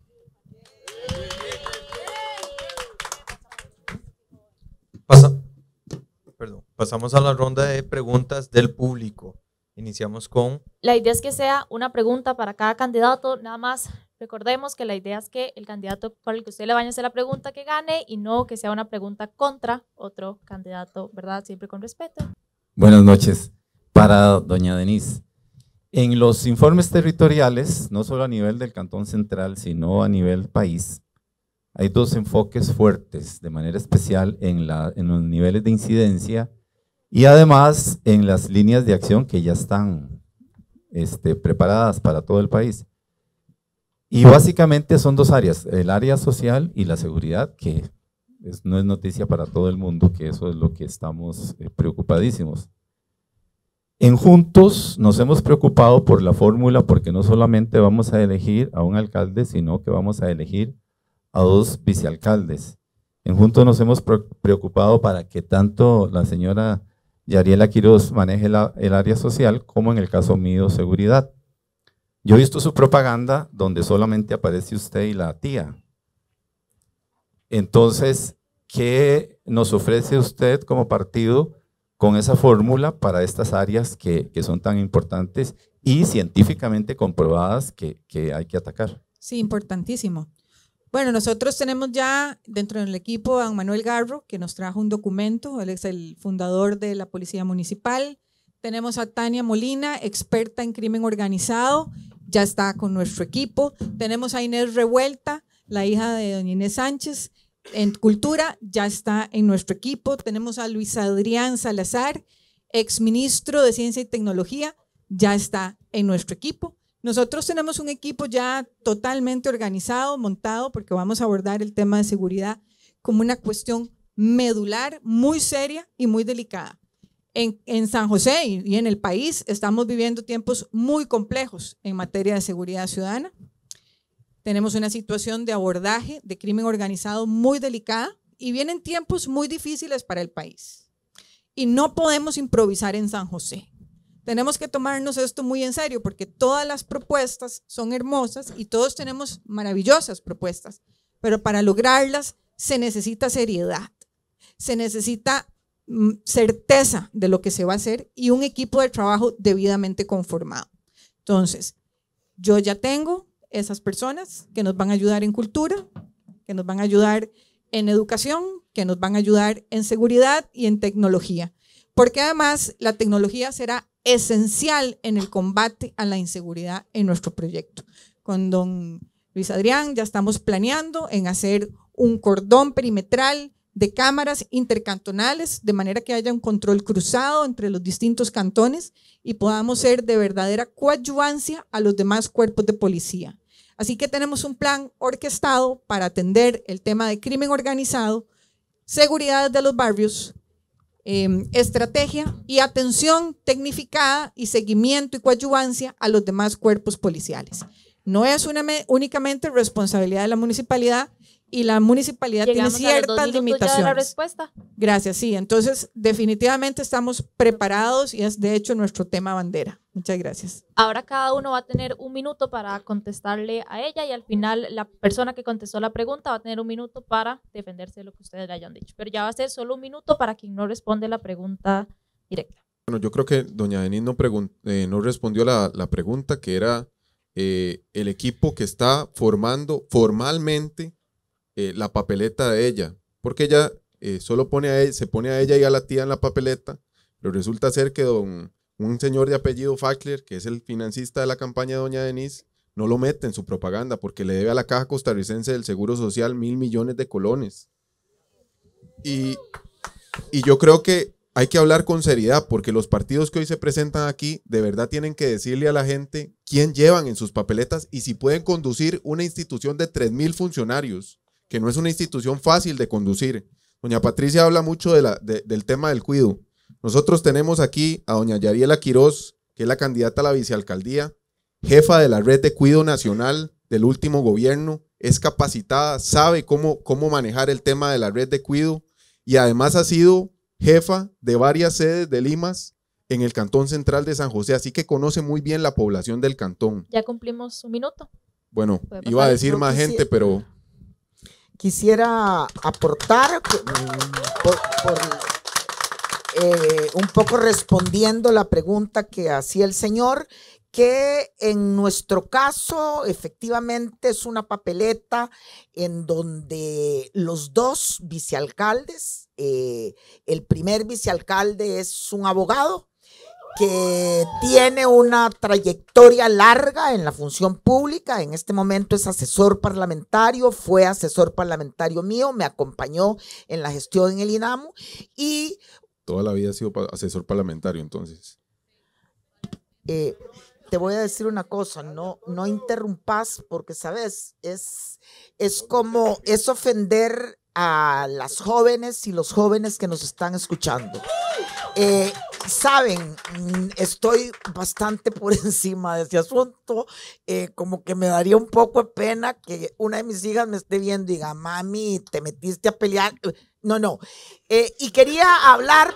pasamos a la ronda de preguntas del público. Iniciamos con... La idea es que sea una pregunta para cada candidato, nada más recordemos que la idea es que el candidato para el que usted le vaya a hacer la pregunta que gane y no que sea una pregunta contra otro candidato, ¿verdad? Siempre con respeto. Buenas noches. Para doña Denise, en los informes territoriales, no solo a nivel del Cantón Central, sino a nivel país, hay dos enfoques fuertes, de manera especial en, la, en los niveles de incidencia y además en las líneas de acción que ya están este, preparadas para todo el país. Y básicamente son dos áreas, el área social y la seguridad, que no es noticia para todo el mundo, que eso es lo que estamos eh, preocupadísimos. En Juntos nos hemos preocupado por la fórmula porque no solamente vamos a elegir a un alcalde, sino que vamos a elegir a dos vicealcaldes. En Juntos nos hemos preocupado para que tanto la señora y Ariela Quiroz maneje el área social, como en el caso mío, seguridad. Yo he visto su propaganda donde solamente aparece usted y la tía. Entonces, ¿qué nos ofrece usted como partido con esa fórmula para estas áreas que, son tan importantes y científicamente comprobadas que hay que atacar? Sí, importantísimo. Bueno, nosotros tenemos ya dentro del equipo a Manuel Garro, que nos trajo un documento, él es el fundador de la Policía Municipal. Tenemos a Tania Molina, experta en crimen organizado, ya está con nuestro equipo. Tenemos a Inés Revuelta, la hija de doña Inés Sánchez, en Cultura, ya está en nuestro equipo. Tenemos a Luis Adrián Salazar, exministro de Ciencia y Tecnología, ya está en nuestro equipo. Nosotros tenemos un equipo ya totalmente organizado, montado, porque vamos a abordar el tema de seguridad como una cuestión medular, muy seria y muy delicada. En, San José y en el país estamos viviendo tiempos muy complejos en materia de seguridad ciudadana. Tenemos una situación de abordaje de crimen organizado muy delicada y vienen tiempos muy difíciles para el país. Y no podemos improvisar en San José tenemos que tomarnos esto muy en serio porque todas las propuestas son hermosas y todos tenemos maravillosas propuestas, pero para lograrlas se necesita seriedad, se necesita mm, certeza de lo que se va a hacer y un equipo de trabajo debidamente conformado. Entonces, yo ya tengo esas personas que nos van a ayudar en cultura, que nos van a ayudar en educación, que nos van a ayudar en seguridad y en tecnología, porque además la tecnología será esencial en el combate a la inseguridad en nuestro proyecto. Con don Luis Adrián ya estamos planeando en hacer un cordón perimetral de cámaras intercantonales, de manera que haya un control cruzado entre los distintos cantones y podamos ser de verdadera coadyuvancia a los demás cuerpos de policía. Así que tenemos un plan orquestado para atender el tema de crimen organizado, seguridad de los barrios, Em, estrategia y atención tecnificada y seguimiento y coadyuvancia a los demás cuerpos policiales. No es una únicamente responsabilidad de la municipalidad, y la municipalidad tiene ciertas a limitaciones. de la respuesta. Gracias, sí. Entonces, definitivamente estamos preparados y es de hecho nuestro tema bandera. Muchas gracias. Ahora cada uno va a tener un minuto para contestarle a ella y al final la persona que contestó la pregunta va a tener un minuto para defenderse de lo que ustedes le hayan dicho. Pero ya va a ser solo un minuto para quien no responde la pregunta directa. Bueno, yo creo que doña Denise no, eh, no respondió la, pregunta que era eh, el equipo que está formando formalmente eh, la papeleta de ella, porque ella eh, solo pone a él, e, se pone a ella y a la tía en la papeleta, pero resulta ser que don, un señor de apellido Fackler, que es el financista de la campaña de doña Denise, no lo mete en su propaganda porque le debe a la Caja Costarricense del Seguro Social mil millones de colones. Y, yo creo que hay que hablar con seriedad porque los partidos que hoy se presentan aquí de verdad tienen que decirle a la gente quién llevan en sus papeletas y si pueden conducir una institución de mil funcionarios que no es una institución fácil de conducir. Doña Patricia habla mucho de la, del tema del cuido. Nosotros tenemos aquí a doña Yariela quiroz que es la candidata a la vicealcaldía, jefa de la red de cuido nacional del último gobierno, es capacitada, sabe cómo, cómo manejar el tema de la red de cuido y además ha sido jefa de varias sedes de Limas en el Cantón Central de San José, así que conoce muy bien la población del cantón. Ya cumplimos un minuto. Bueno, iba a decir más pues gente, pero quisiera aportar eh, eh, un poco respondiendo la pregunta que hacía el señor, que en nuestro caso efectivamente es una papeleta en donde los dos vicealcaldes, eh, el primer vicealcalde es un abogado, que tiene una trayectoria larga en la función pública. En este momento es asesor parlamentario, fue asesor parlamentario mío, me acompañó en la gestión en el INAMU y... Toda la vida ha sido asesor parlamentario entonces. Eh, te voy a decir una cosa, no, no interrumpas porque, sabes, es, es como, es ofender a las jóvenes y los jóvenes que nos están escuchando. Eh, saben, mm, estoy bastante por [LAUGHS] encima de este asunto. Eh, como que me daría un poco de pena que una de mis hijas me esté viendo y diga, mami, te metiste a pelear. No, no. Eh, y quería hablar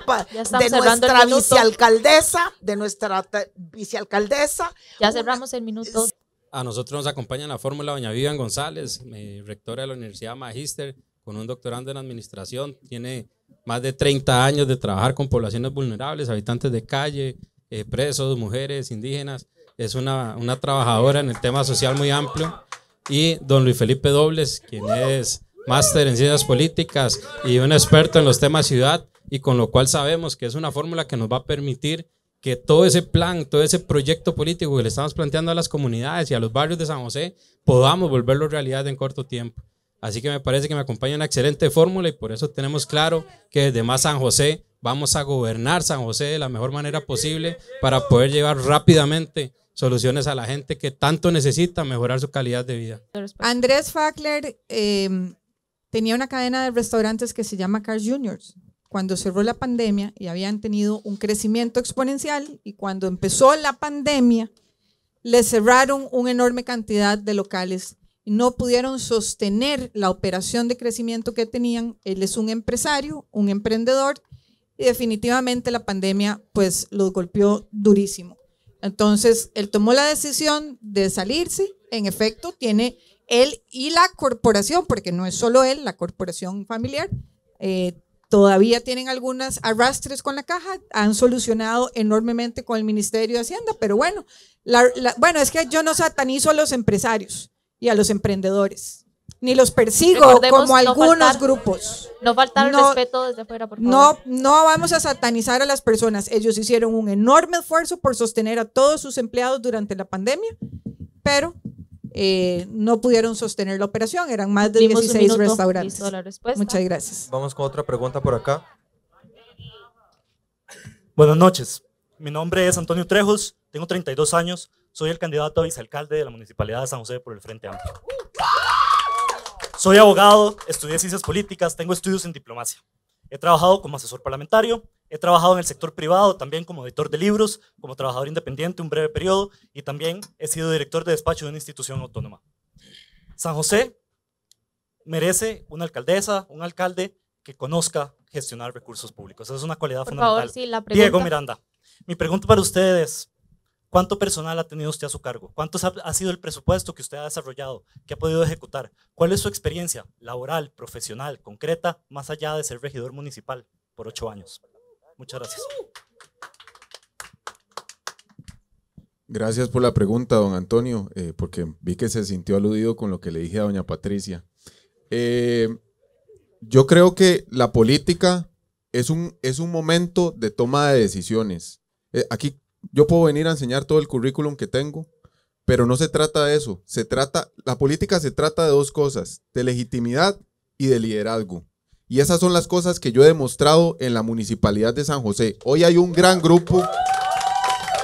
de nuestra vicealcaldesa, de nuestra vicealcaldesa. Ya cerramos el minuto. A nosotros nos acompaña la fórmula doña Vivian González, rectora de la Universidad Magister, con un doctorando en administración. Tiene más de 30 años de trabajar con poblaciones vulnerables, habitantes de calle, eh, presos, mujeres, indígenas. Es una, una, trabajadora en el tema social muy amplio. Y don Luis Felipe Dobles, quien es máster en ciencias políticas y un experto en los temas ciudad, y con lo cual sabemos que es una fórmula que nos va a permitir que todo ese plan, todo ese proyecto político que le estamos planteando a las comunidades y a los barrios de San José, podamos volverlo realidad en corto tiempo. Así que me parece que me acompaña una excelente fórmula y por eso tenemos claro que desde más San José vamos a gobernar San José de la mejor manera posible para poder llevar rápidamente soluciones a la gente que tanto necesita mejorar su calidad de vida. Andrés Fackler em, tenía una cadena de restaurantes que se llama Cars Juniors. Cuando cerró la pandemia y habían tenido un crecimiento exponencial y cuando empezó la pandemia, le cerraron una enorme cantidad de locales no pudieron sostener la operación de crecimiento que tenían. Él es un empresario, un emprendedor y definitivamente la pandemia pues lo golpeó durísimo. Entonces, él tomó la decisión de salirse. En efecto, tiene él y la corporación, porque no es solo él, la corporación familiar, eh, todavía tienen algunas arrastres con la caja, han solucionado enormemente con el Ministerio de Hacienda, pero bueno, bueno, es que yo no satanizo a los empresarios y a los emprendedores. Ni los persigo como algunos grupos. No faltan no, respeto desde fuera, No, vamos a satanizar a las personas. Ellos hicieron un enorme esfuerzo por sostener a todos sus empleados durante la pandemia, pero eh, no pudieron sostener la operación. Eran más de 16 restaurantes. Muchas gracias. Vamos con otra pregunta por acá. Buenas noches. Mi nombre es Antonio Trejos, tengo 32 años, soy el candidato a vicealcalde de la Municipalidad de San José por el Frente Amplio. Soy abogado, estudié ciencias políticas, tengo estudios en diplomacia. He trabajado como asesor parlamentario, he trabajado en el sector privado, también como editor de libros, como trabajador independiente un breve periodo y también he sido director de despacho de una institución autónoma. San José merece una alcaldesa, un alcalde que conozca gestionar recursos públicos. Esa es una cualidad fundamental. Diego Miranda, mi pregunta para ustedes ¿Cuánto personal ha tenido usted a su cargo? ¿Cuánto ha sido el presupuesto que usted ha desarrollado, que ha podido ejecutar? ¿Cuál es su experiencia laboral, profesional, concreta, más allá de ser regidor municipal por ocho años? Muchas gracias. Gracias por la pregunta, don Antonio, eh, porque vi que se sintió aludido con lo que le dije a doña Patricia. Eh, yo creo que la política es un, es un momento de toma de decisiones. Eh, aquí yo puedo venir a enseñar todo el currículum que tengo, pero no se trata de eso. Se trata, la política se trata de dos cosas, de legitimidad y de liderazgo. Y esas son las cosas que yo he demostrado en la municipalidad de San José. Hoy hay un gran grupo,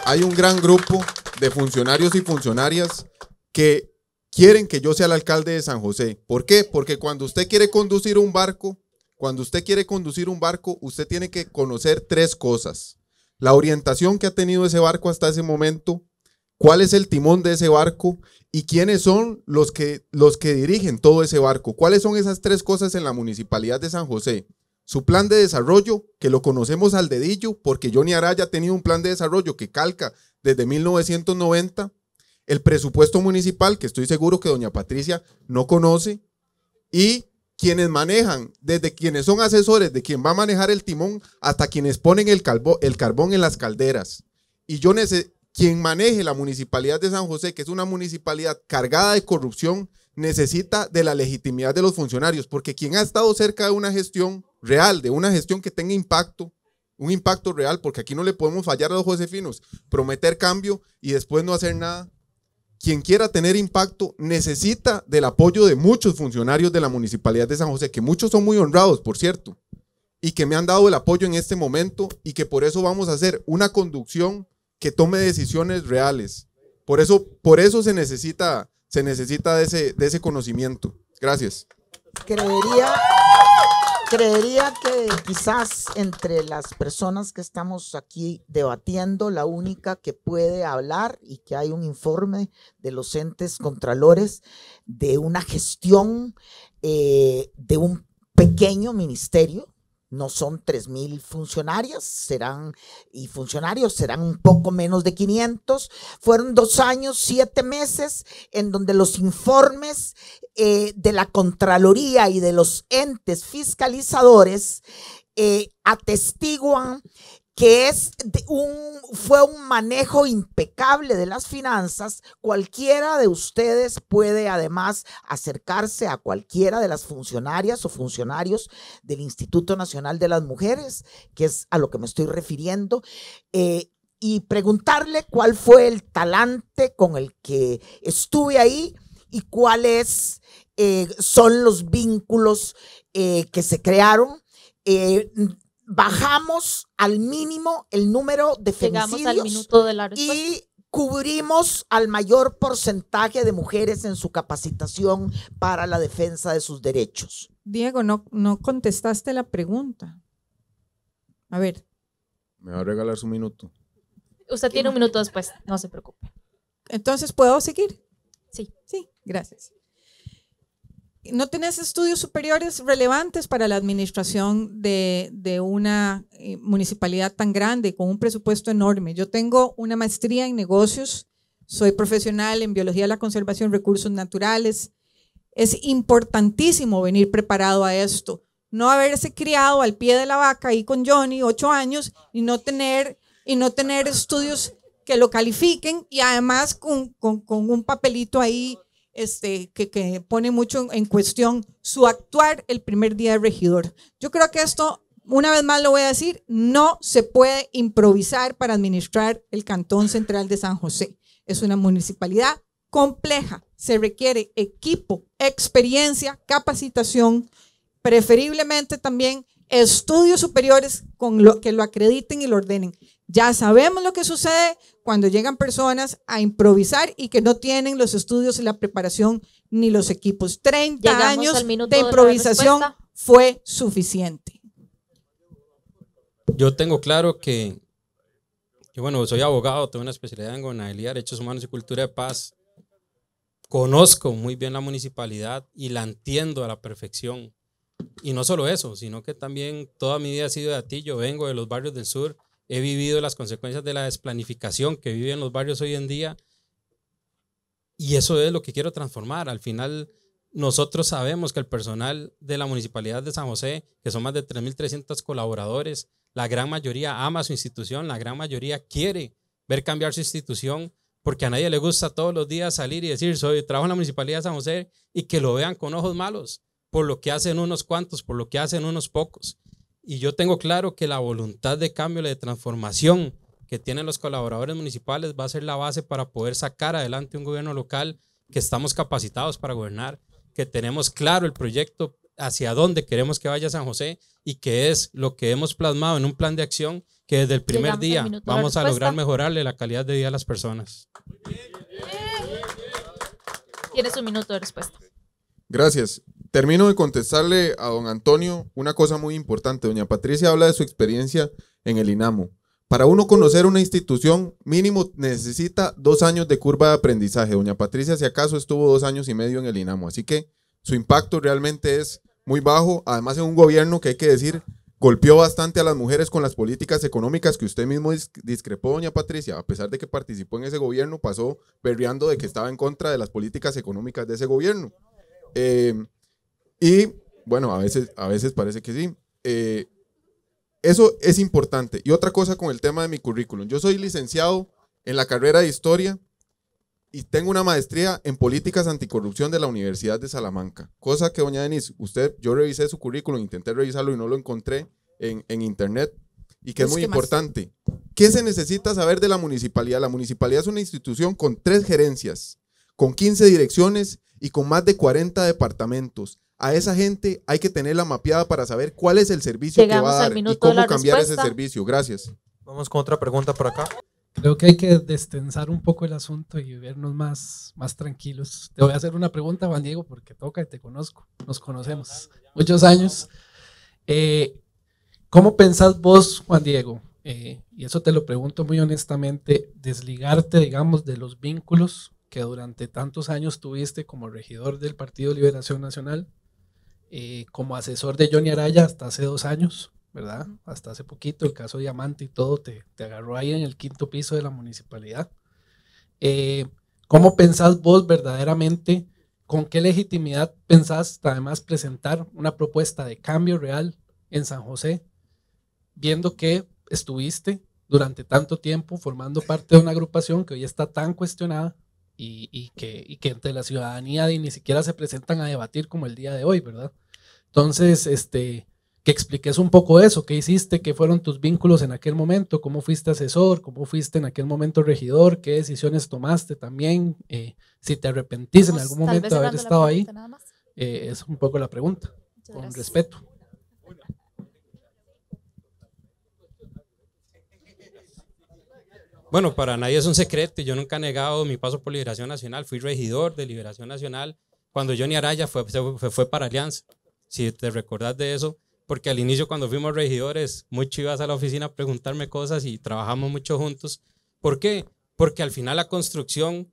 hay un gran grupo de funcionarios y funcionarias que quieren que yo sea el alcalde de San José. ¿Por qué? Porque cuando usted quiere conducir un barco, cuando usted quiere conducir un barco, usted tiene que conocer tres cosas la orientación que ha tenido ese barco hasta ese momento, cuál es el timón de ese barco y quiénes son los que, los que dirigen todo ese barco. ¿Cuáles son esas tres cosas en la municipalidad de San José? Su plan de desarrollo, que lo conocemos al dedillo, porque Johnny Araya ha tenido un plan de desarrollo que calca desde 1990. El presupuesto municipal, que estoy seguro que doña Patricia no conoce. Y quienes manejan, desde quienes son asesores de quien va a manejar el timón hasta quienes ponen el, carbón en las calderas. Y yo necesito, quien maneje la municipalidad de San José, que es una municipalidad cargada de corrupción, necesita de la legitimidad de los funcionarios, porque quien ha estado cerca de una gestión real, de una gestión que tenga impacto, un impacto real, porque aquí no le podemos fallar a los josefinos, prometer cambio y después no hacer nada, quien quiera tener impacto necesita del apoyo de muchos funcionarios de la Municipalidad de San José, que muchos son muy honrados, por cierto, y que me han dado el apoyo en este momento y que por eso vamos a hacer una conducción que tome decisiones reales. Por eso, por eso se necesita, se necesita de, ese, de ese conocimiento. Gracias. Creería. Creería que quizás entre las personas que estamos aquí debatiendo, la única que puede hablar y que hay un informe de los entes contralores de una gestión eh, de un pequeño ministerio, no son 3.000 funcionarias, serán, y funcionarios serán un poco menos de 500. Fueron dos años, siete meses, en donde los informes eh, de la Contraloría y de los entes fiscalizadores eh, atestiguan que es un, fue un manejo impecable de las finanzas. Cualquiera de ustedes puede además acercarse a cualquiera de las funcionarias o funcionarios del Instituto Nacional de las Mujeres, que es a lo que me estoy refiriendo, eh, y preguntarle cuál fue el talante con el que estuve ahí y cuáles eh, son los vínculos eh, que se crearon. Eh, bajamos al mínimo el número de Llegamos y cubrimos al mayor porcentaje de mujeres en su capacitación para la defensa de sus derechos. Diego, no, no contestaste la pregunta. A ver. Me va a regalar su minuto. Usted tiene un minuto después, no se preocupe. Entonces, ¿puedo seguir? Gracias. No tenés estudios superiores relevantes para la administración de, una eh, municipalidad tan grande, con un presupuesto enorme. Yo tengo una maestría en negocios, soy profesional en biología de la conservación, recursos naturales. Es importantísimo venir preparado a esto no haberse criado al pie de la vaca ahí con Johnny, ocho años, y no tener, y no tener estudios que lo califiquen y además con un papelito ahí este, que, que pone mucho en cuestión su actuar el primer día de regidor. Yo creo que esto una vez más lo voy a decir, no se puede improvisar para administrar el Cantón Central de San José. Es una municipalidad compleja, se requiere equipo, experiencia, capacitación, preferiblemente también estudios superiores con lo que lo acrediten y lo ordenen. Ya sabemos lo que sucede cuando llegan personas a improvisar y que no tienen los estudios, y la preparación ni los equipos. 30 años de improvisación fue suficiente. Yo tengo claro que, que, bueno, soy abogado, tengo una especialidad en gobernabilidad, derechos humanos y cultura de paz. Conozco muy bien la municipalidad y la entiendo a la perfección. Y no solo eso, sino que también toda mi vida ha sido de Yo vengo de los barrios del sur he vivido las consecuencias de la desplanificación que viven los barrios hoy en día y eso es lo que quiero transformar. Al final, nosotros sabemos que el personal de la Municipalidad de San José, que son más de 3.300 colaboradores, la gran mayoría ama su institución, la gran mayoría quiere ver cambiar su institución, porque a nadie le gusta todos los días salir y decir, soy trabajo en la Municipalidad de San José y que lo vean con ojos malos por lo que hacen unos cuantos, por lo que hacen unos pocos. Y yo tengo claro que la voluntad de cambio, la de transformación que tienen los colaboradores municipales va a ser la base para poder sacar adelante un gobierno local que estamos capacitados para gobernar, que tenemos claro el proyecto hacia dónde queremos que vaya San José y que es lo que hemos plasmado en un plan de acción que desde el primer día vamos a lograr mejorarle la calidad de vida a las personas. Tienes un minuto de respuesta. Gracias termino de contestarle a don Antonio una cosa muy importante. Doña Patricia habla de su experiencia en el INAMO. Para uno conocer una institución, mínimo necesita dos años de curva de aprendizaje. Doña Patricia, si acaso, estuvo dos años y medio en el INAMO. Así que su impacto realmente es muy bajo. Además, en un gobierno que hay que decir, golpeó bastante a las mujeres con las políticas económicas que usted mismo discrepó, doña Patricia, a pesar de que participó en ese gobierno, pasó perreando de que estaba en contra de las políticas económicas de ese gobierno. Eh, y bueno, a veces, a veces parece que sí. Eh, eso es importante. Y otra cosa con el tema de mi currículum. Yo soy licenciado en la carrera de historia y tengo una maestría en políticas anticorrupción de la Universidad de Salamanca. Cosa que, doña Denise, usted, yo revisé su currículum, intenté revisarlo y no lo encontré en, en internet y que es pues, muy importante. ¿Qué se necesita saber de la municipalidad? La municipalidad es una institución con tres gerencias, con 15 direcciones y con más de 40 departamentos a esa gente hay que tenerla mapeada para saber cuál es el servicio que va a dar y cómo cambiar ese servicio. Gracias. Vamos con otra pregunta por acá. Creo que hay que destensar un poco el asunto y vernos más, más tranquilos. Te voy a hacer una pregunta, Juan Diego, porque toca y te conozco. Nos conocemos muchos años. Eh, ¿Cómo pensás vos, Juan Diego? Eh, y eso te lo pregunto muy honestamente, desligarte, digamos, de los vínculos que durante tantos años tuviste como regidor del Partido Liberación Nacional eh, como asesor de Johnny Araya hasta hace dos años, ¿verdad? Hasta hace poquito, el caso Diamante y todo, te, te agarró ahí en el quinto piso de la municipalidad. Eh, ¿Cómo pensás vos verdaderamente, con qué legitimidad pensás además presentar una propuesta de cambio real en San José, viendo que estuviste durante tanto tiempo formando parte de una agrupación que hoy está tan cuestionada, y, que, entre la ciudadanía ni siquiera se presentan a debatir como el día de hoy, ¿verdad? Entonces, este, que expliques un poco eso, qué hiciste, qué fueron tus vínculos en aquel momento, cómo fuiste asesor, cómo fuiste en aquel momento regidor, qué decisiones tomaste también, eh, si te arrepentís en algún momento de haber estado ahí. Eh, es un poco la pregunta, con respeto. Bueno, para nadie es un secreto, yo nunca he negado mi paso por Liberación Nacional, fui regidor de Liberación Nacional cuando Johnny Araya fue, para Alianza, si te recordás de eso, porque al inicio cuando fuimos regidores, muy chivas a la oficina a preguntarme cosas y trabajamos mucho juntos. ¿Por qué? Porque al final la construcción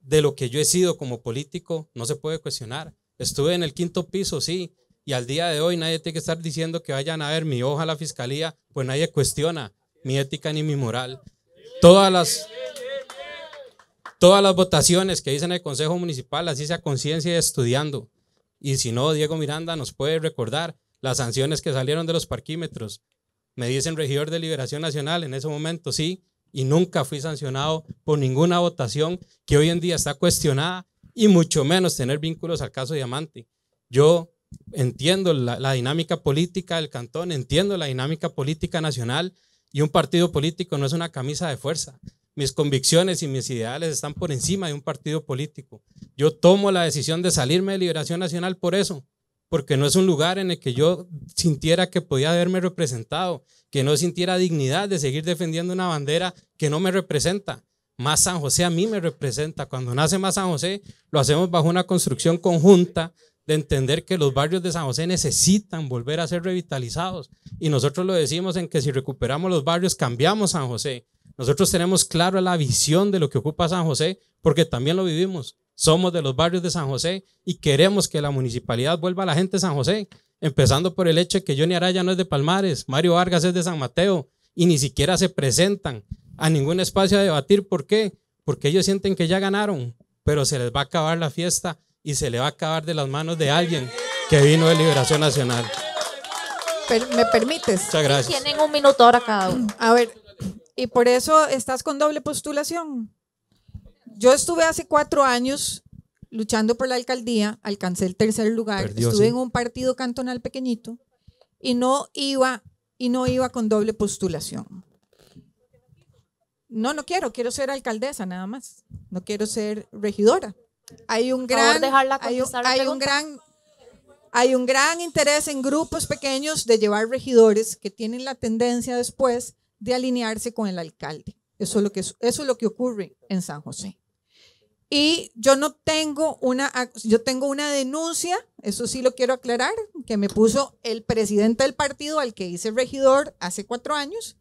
de lo que yo he sido como político no se puede cuestionar. Estuve en el quinto piso, sí, y al día de hoy nadie tiene que estar diciendo que vayan a ver mi hoja a la fiscalía, pues nadie cuestiona mi ética ni mi moral. Todas las, todas las votaciones que dicen el Consejo Municipal, así a conciencia y estudiando. Y si no, Diego Miranda nos puede recordar las sanciones que salieron de los parquímetros. Me dicen regidor de Liberación Nacional en ese momento, sí, y nunca fui sancionado por ninguna votación que hoy en día está cuestionada y mucho menos tener vínculos al caso Diamante. Yo entiendo la dinámica política del cantón, entiendo la dinámica política nacional y un partido político no es una camisa de fuerza. Mis convicciones y mis ideales están por encima de un partido político. Yo tomo la decisión de salirme de Liberación Nacional por eso, porque no es un lugar en el que yo sintiera que podía haberme representado, que no sintiera dignidad de seguir defendiendo una bandera que no me representa. Más San José a mí me representa. Cuando nace Más San José, lo hacemos bajo una construcción conjunta de entender que los barrios de San José necesitan volver a ser revitalizados. Y nosotros lo decimos en que si recuperamos los barrios, cambiamos San José. Nosotros tenemos claro la visión de lo que ocupa San José, porque también lo vivimos. Somos de los barrios de San José y queremos que la municipalidad vuelva a la gente de San José, empezando por el hecho que Johnny Araya no es de Palmares, Mario Vargas es de San Mateo y ni siquiera se presentan a ningún espacio a debatir. ¿Por qué? Porque ellos sienten que ya ganaron, pero se les va a acabar la fiesta y se le va a acabar de las manos de alguien que vino de Liberación Nacional. ¿Me permites? Muchas gracias. Tienen un minuto ahora cada uno. A ver, y por eso estás con doble postulación. Yo estuve hace cuatro años luchando por la alcaldía, alcancé el tercer lugar, estuve en un partido cantonal pequeñito y no iba y no iba con doble postulación. No, no quiero, quiero ser alcaldesa nada más, no quiero ser regidora. Hay un gran, gran interés en grupos pequeños de llevar regidores que tienen la tendencia después de alinearse con el alcalde. Eso es lo que, eso es lo que ocurre en San José. Y yo no tengo una, yo tengo una denuncia, eso sí lo quiero aclarar, que me puso el presidente del partido al que hice regidor hace cuatro años,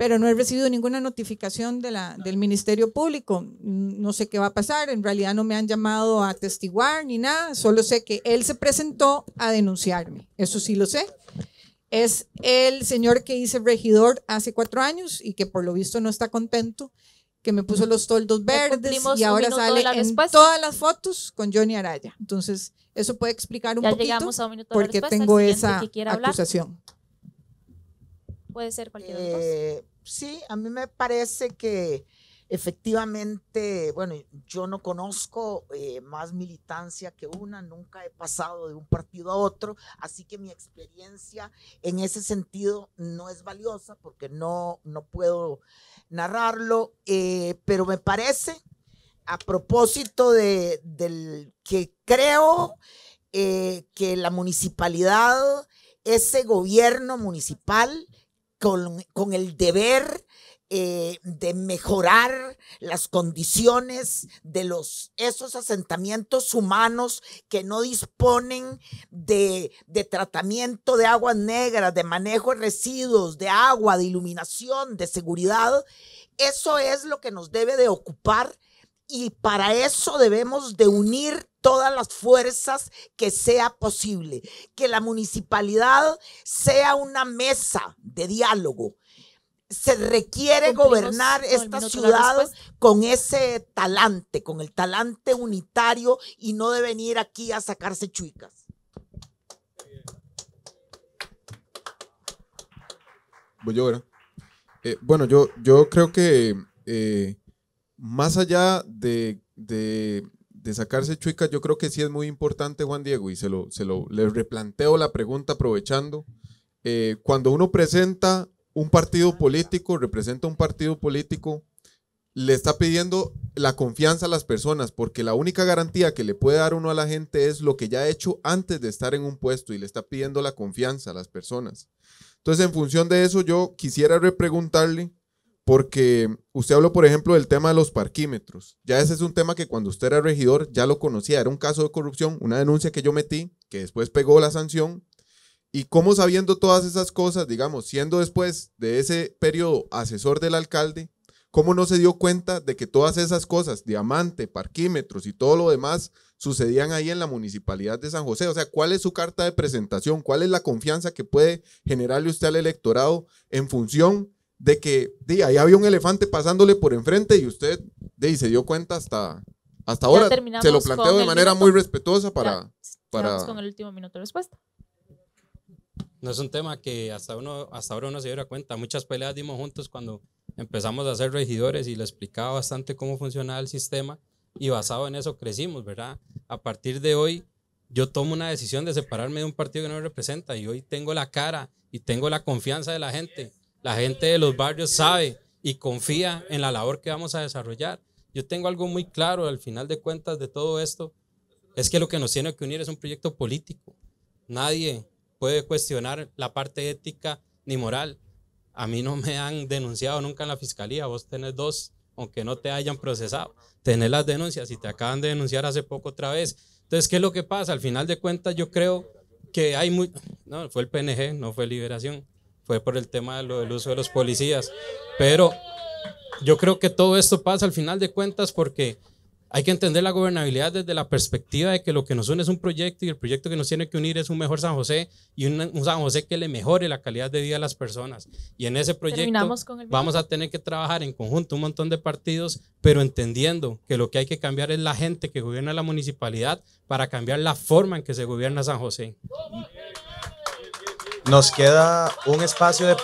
pero no he recibido ninguna notificación de la, del Ministerio Público. No sé qué va a pasar, en realidad no me han llamado a testiguar ni nada, solo sé que él se presentó a denunciarme, eso sí lo sé. Es el señor que hice regidor hace cuatro años y que por lo visto no está contento, que me puso los toldos verdes y ahora sale en todas las fotos con Johnny Araya. Entonces, eso puede explicar un poquito porque tengo esa acusación. Puede ser cualquier sí, a mí me parece que efectivamente, bueno, yo no conozco eh, más militancia que una, nunca he pasado de un partido a otro, así que mi experiencia en ese sentido no es valiosa porque no, puedo narrarlo, eh, pero me parece, a propósito de, del que creo eh, que la municipalidad, ese gobierno municipal, con, el deber eh, de mejorar las condiciones de los, esos asentamientos humanos que no disponen de, de, tratamiento de aguas negras, de manejo de residuos, de agua, de iluminación, de seguridad. Eso es lo que nos debe de ocupar y para eso debemos de unir todas las fuerzas que sea posible, que la municipalidad sea una mesa de diálogo. Se requiere gobernar esta ciudad con ese talante, con el talante unitario y no de venir aquí a sacarse chuicas. Voy yo, eh, bueno, yo, yo creo que eh, más allá de, sacarse chuica, yo creo que sí es muy importante, Juan Diego, y se lo, se lo le replanteo la pregunta aprovechando. Eh, cuando uno presenta un partido político, representa un partido político, le está pidiendo la confianza a las personas, porque la única garantía que le puede dar uno a la gente es lo que ya ha hecho antes de estar en un puesto y le está pidiendo la confianza a las personas. Entonces, en función de eso, yo quisiera repreguntarle porque usted habló, por ejemplo, del tema de los parquímetros. Ya ese es un tema que cuando usted era regidor ya lo conocía, era un caso de corrupción, una denuncia que yo metí, que después pegó la sanción. Y cómo sabiendo todas esas cosas, digamos, siendo después de ese periodo asesor del alcalde, cómo no se dio cuenta de que todas esas cosas, diamante, parquímetros y todo lo demás, sucedían ahí en la municipalidad de San José. O sea, ¿cuál es su carta de presentación? ¿Cuál es la confianza que puede generarle usted al electorado en función de que de, ahí había un elefante pasándole por enfrente y usted de, se dio cuenta hasta, hasta ahora. Se lo planteo de manera muy respetuosa para... para... con el último minuto de respuesta. No es un tema que hasta, uno, hasta ahora uno se diera cuenta. Muchas peleas dimos juntos cuando empezamos a ser regidores y le explicaba bastante cómo funcionaba el sistema y basado en eso crecimos, ¿verdad? A partir de hoy yo tomo una decisión de separarme de un partido que no me representa y hoy tengo la cara y tengo la confianza de la gente la gente de los barrios sabe y confía en la labor que vamos a desarrollar. Yo tengo algo muy claro al final de cuentas de todo esto, es que lo que nos tiene que unir es un proyecto político. Nadie puede cuestionar la parte ética ni moral. A mí no me han denunciado nunca en la fiscalía, vos tenés dos, aunque no te hayan procesado. Tenés las denuncias y te acaban de denunciar hace poco otra vez. Entonces, ¿qué es lo que pasa? Al final de cuentas yo creo que hay muy... No, fue el PNG, no fue Liberación por el tema de lo del uso de los policías. Pero yo creo que todo esto pasa al final de cuentas porque hay que entender la gobernabilidad desde la perspectiva de que lo que nos une es un proyecto y el proyecto que nos tiene que unir es un mejor San José y un, un San José que le mejore la calidad de vida a las personas. Y en ese proyecto vamos a tener que trabajar en conjunto un montón de partidos, pero entendiendo que lo que hay que cambiar es la gente que gobierna la municipalidad para cambiar la forma en que se gobierna San José. Nos queda un espacio de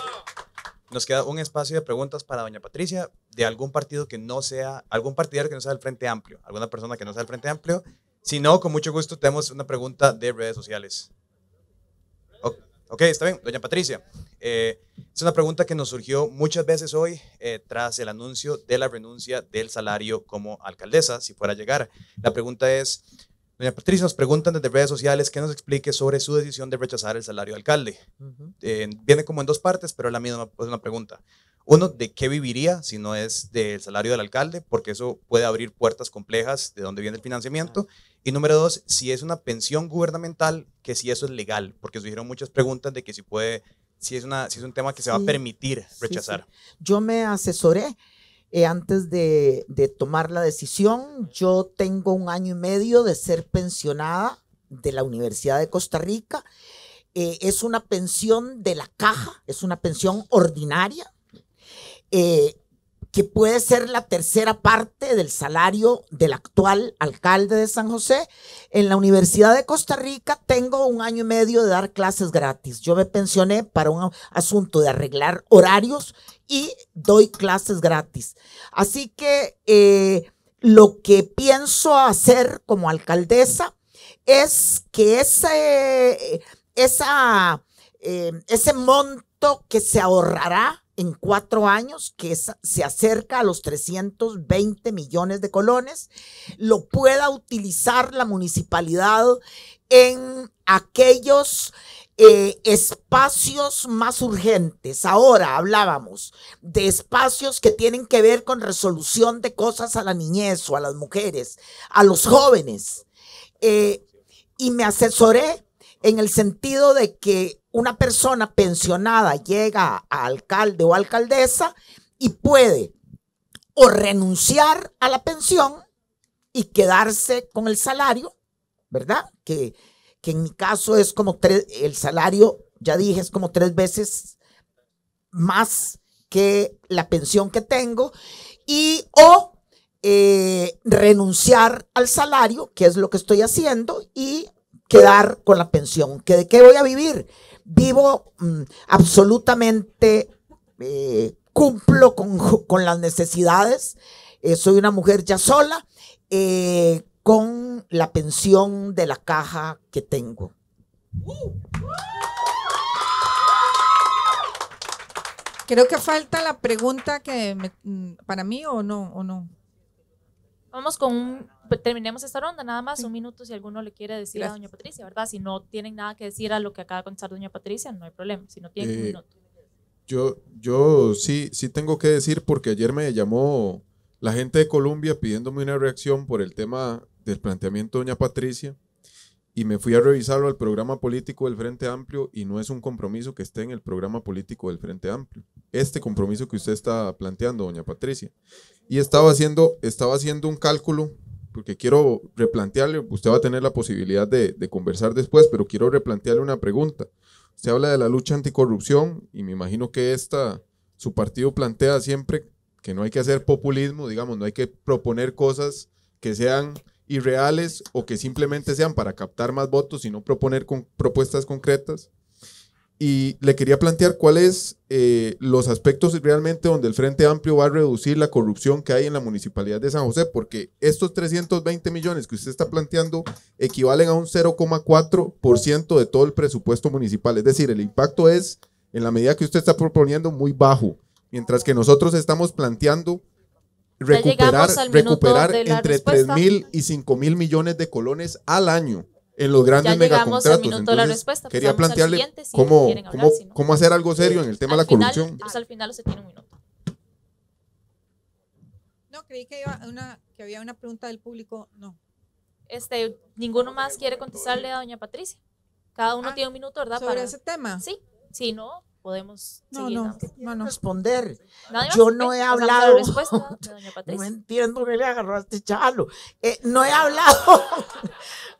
nos queda un espacio de preguntas para doña Patricia de algún partido que no sea, algún partidario que no sea el Frente Amplio, alguna persona que no sea el Frente Amplio. Si no, con mucho gusto tenemos una pregunta de redes sociales. Ok, está bien, doña Patricia. Eh, es una pregunta que nos surgió muchas veces hoy eh, tras el anuncio de la renuncia del salario como alcaldesa, si fuera a llegar. La pregunta es, Doña Patricia nos preguntan desde redes sociales que nos explique sobre su decisión de rechazar el salario de alcalde. viene como en dos partes, pero es la misma es una pregunta. Uno, ¿de qué viviría si no es del salario del alcalde? Porque eso puede abrir puertas complejas de dónde viene el financiamiento. Y número dos, si es una pensión gubernamental, que si eso es legal, porque surgieron muchas preguntas de que si puede, si es, una, si es un tema que se va a permitir rechazar. Yo me asesoré eh, antes de, tomar la decisión. Yo tengo un año y medio de ser pensionada de la Universidad de Costa Rica. Eh, es una pensión de la caja, es una pensión ordinaria. Eh, que puede ser la tercera parte del salario del actual alcalde de San José. En la Universidad de Costa Rica tengo un año y medio de dar clases gratis. Yo me pensioné para un asunto de arreglar horarios y doy clases gratis. Así que eh, lo que pienso hacer como alcaldesa es que ese, eh, ese monto que se ahorrará en cuatro años, que se acerca a los 320 millones de colones, lo pueda utilizar la municipalidad en aquellos eh, espacios más urgentes. Ahora hablábamos de espacios que tienen que ver con resolución de cosas a la niñez o a las mujeres, a los jóvenes. Eh, y me asesoré en el sentido de que una persona pensionada llega a alcalde o alcaldesa y puede o renunciar a la pensión y quedarse con el salario, ¿verdad? Que, en mi caso es como tres, el salario, ya dije, es como tres veces más que la pensión que tengo, y o eh, renunciar al salario, que es lo que estoy haciendo, y quedar con la pensión. ¿Que ¿De qué voy a vivir? Vivo mm, absolutamente, eh, cumplo [LAUGHS] con, las necesidades, eh, soy una mujer ya sola, eh, con la pensión de la caja que tengo. Creo que falta la pregunta que mm, para mí o no, o no. Vamos con un, pues, terminemos esta ronda, nada más un minuto si alguno le quiere decir a doña Patricia, ¿verdad? Si no tienen nada que decir a lo que acaba de contar doña Patricia, no hay problema, si no tienen un eh, minuto. Yo, yo sí, sí tengo que decir porque ayer me llamó la gente de Colombia pidiéndome una reacción por el tema del planteamiento doña Patricia y me fui a revisarlo al programa político del Frente Amplio y no es un compromiso que esté en el programa político del Frente Amplio. Este compromiso que usted está planteando, doña Patricia. Y estaba haciendo, estaba haciendo un cálculo, porque quiero replantearle, usted va a tener la posibilidad de, conversar después, pero quiero replantearle una pregunta. se habla de la lucha anticorrupción y me imagino que esta, su partido plantea siempre que no hay que hacer populismo, digamos, no hay que proponer cosas que sean irreales o que simplemente sean para captar más votos y no proponer propuestas concretas. Y le quería plantear cuáles eh, los aspectos realmente donde el Frente Amplio va a reducir la corrupción que hay en la Municipalidad de San José, porque estos 320 millones que usted está planteando equivalen a un 0,4% de todo el presupuesto municipal. Es decir, el impacto es, en la medida que usted está proponiendo, muy bajo, mientras que nosotros estamos planteando recuperar, recuperar entre 3.000 y 5.000 millones de colones al año en los grandes ya llegamos minuto la respuesta. quería plantearle cómo, cómo, hacer algo serio en el tema de la corrupción. Pues, al final se tiene un minuto. No, creí que, iba una, que había una pregunta del público. No. Este, ninguno más quiere contestarle a doña Patricia. Cada uno ah, tiene un minuto, ¿verdad? Sobre Para... ese tema. Sí, Sí. no, podemos no, no, responder. Yo [LAUGHS] eh, no he hablado. No entiendo que le agarraste chalo. no he hablado.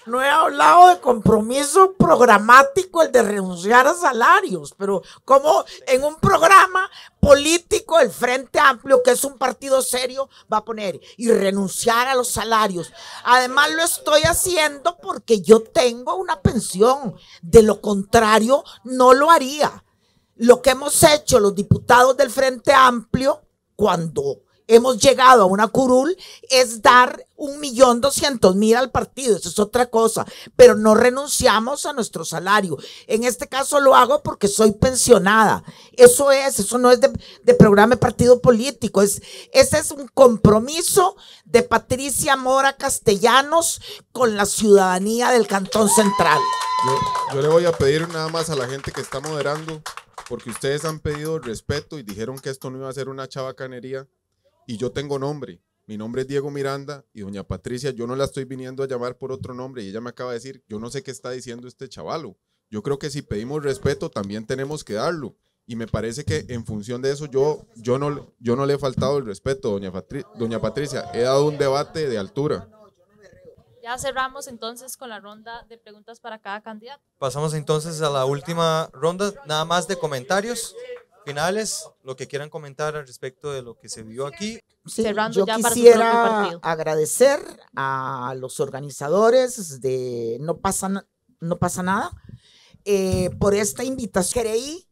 no he hablado de compromiso programático, el de renunciar a salarios, pero como en un programa político el Frente Amplio, que es un partido serio, va a poner y renunciar a los salarios. Además lo estoy haciendo porque yo tengo una pensión, de lo contrario no lo haría lo que hemos hecho los diputados del Frente Amplio cuando hemos llegado a una curul es dar un millón doscientos mil al partido, eso es otra cosa, pero no renunciamos a nuestro salario. En este caso lo hago porque soy pensionada. Eso es, eso no es de, programa de partido político, es, ese es un compromiso de Patricia Mora Castellanos con la ciudadanía del Cantón Central. yo le voy a pedir nada más a la gente que está moderando porque ustedes han pedido respeto y dijeron que esto no iba a ser una chavacanería. y yo tengo nombre. Mi nombre es Diego Miranda y doña Patricia, yo no la estoy viniendo a llamar por otro nombre y ella me acaba de decir, yo no sé qué está diciendo este chavalo. Yo creo que si pedimos respeto también tenemos que darlo y me parece que en función de eso yo, yo, no, yo no le he faltado el respeto, doña, doña Patricia. He dado un debate de altura. Ya cerramos entonces con la ronda de preguntas para cada candidato. Pasamos entonces a la última ronda, nada más de comentarios finales, lo que quieran comentar al respecto de lo que se vio aquí. Cerrando yo quisiera agradecer a los organizadores de No pasa, no pasa nada eh, por esta invitación. Creí,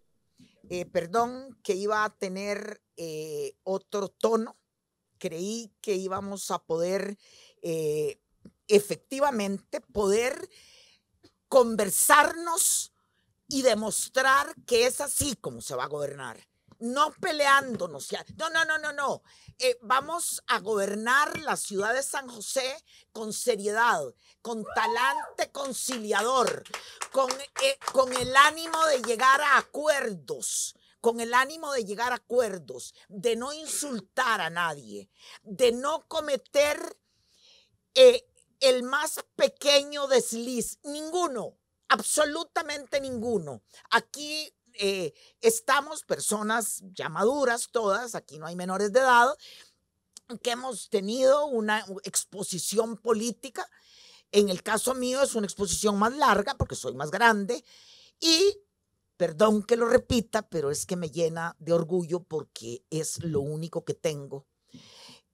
eh, perdón, que iba a tener eh, otro tono. Creí que íbamos a poder efectivamente poder conversarnos y demostrar que es así como se va a gobernar. No peleándonos. No, no, no, no, no. Eh, vamos a gobernar la ciudad de San José con seriedad, con talante conciliador, con, eh, con el ánimo de llegar a acuerdos con el ánimo de llegar a acuerdos, de no insultar a nadie, de no cometer eh, el más pequeño desliz, ninguno, absolutamente ninguno. Aquí eh, estamos personas ya maduras todas, aquí no hay menores de edad, que hemos tenido una exposición política. En el caso mío es una exposición más larga porque soy más grande y, perdón que lo repita, pero es que me llena de orgullo porque es lo único que tengo.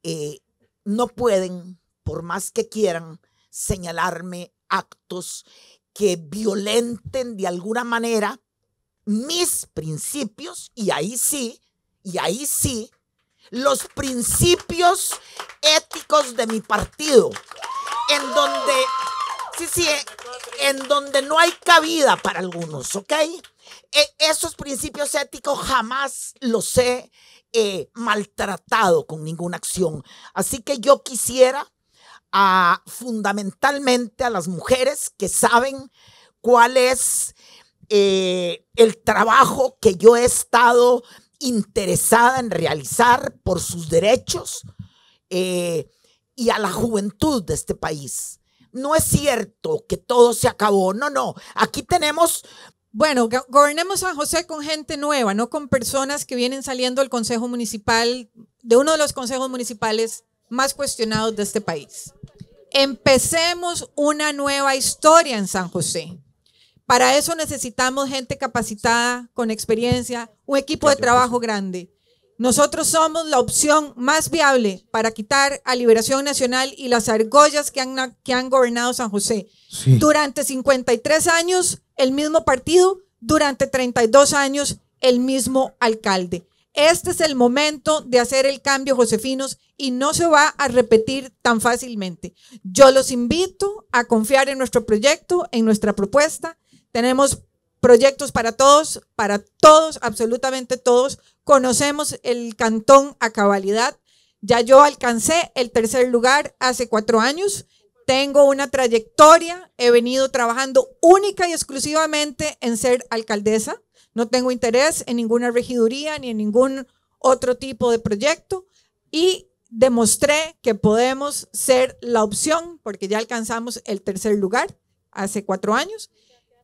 Eh, no pueden por más que quieran, señalarme actos que violenten de alguna manera mis principios y ahí sí, y ahí sí, los principios éticos de mi partido, en donde, sí, sí, eh, en donde no hay cabida para algunos, ¿ok? E, esos principios éticos jamás los he eh, maltratado con ninguna acción. Así que yo quisiera a, fundamentalmente a las mujeres que saben cuál es eh, el trabajo que yo he estado interesada en realizar por sus derechos eh, y a la juventud de este país. No es cierto que todo se acabó, no, no. Aquí tenemos bueno, gobernemos San José con gente nueva, no con personas que vienen saliendo del Consejo Municipal, de uno de los consejos municipales más cuestionados de este país. Empecemos una nueva historia en San José. Para eso necesitamos gente capacitada, con experiencia, un equipo de trabajo grande. Nosotros somos la opción más viable para quitar a Liberación Nacional y las argollas que han, que han gobernado San José. Durante 53 años, el mismo partido, durante 32 años, el mismo alcalde. Este es el momento de hacer el cambio, Josefinos, y no se va a repetir tan fácilmente. Yo los invito a confiar en nuestro proyecto, en nuestra propuesta. Tenemos proyectos para todos, para todos, absolutamente todos. Conocemos el cantón a cabalidad. Ya yo alcancé el tercer lugar hace cuatro años. Tengo una trayectoria, he venido trabajando única y exclusivamente en ser alcaldesa. No tengo interés en ninguna regiduría ni en ningún otro tipo de proyecto. Y demostré que podemos ser la opción, porque ya alcanzamos el tercer lugar hace cuatro años.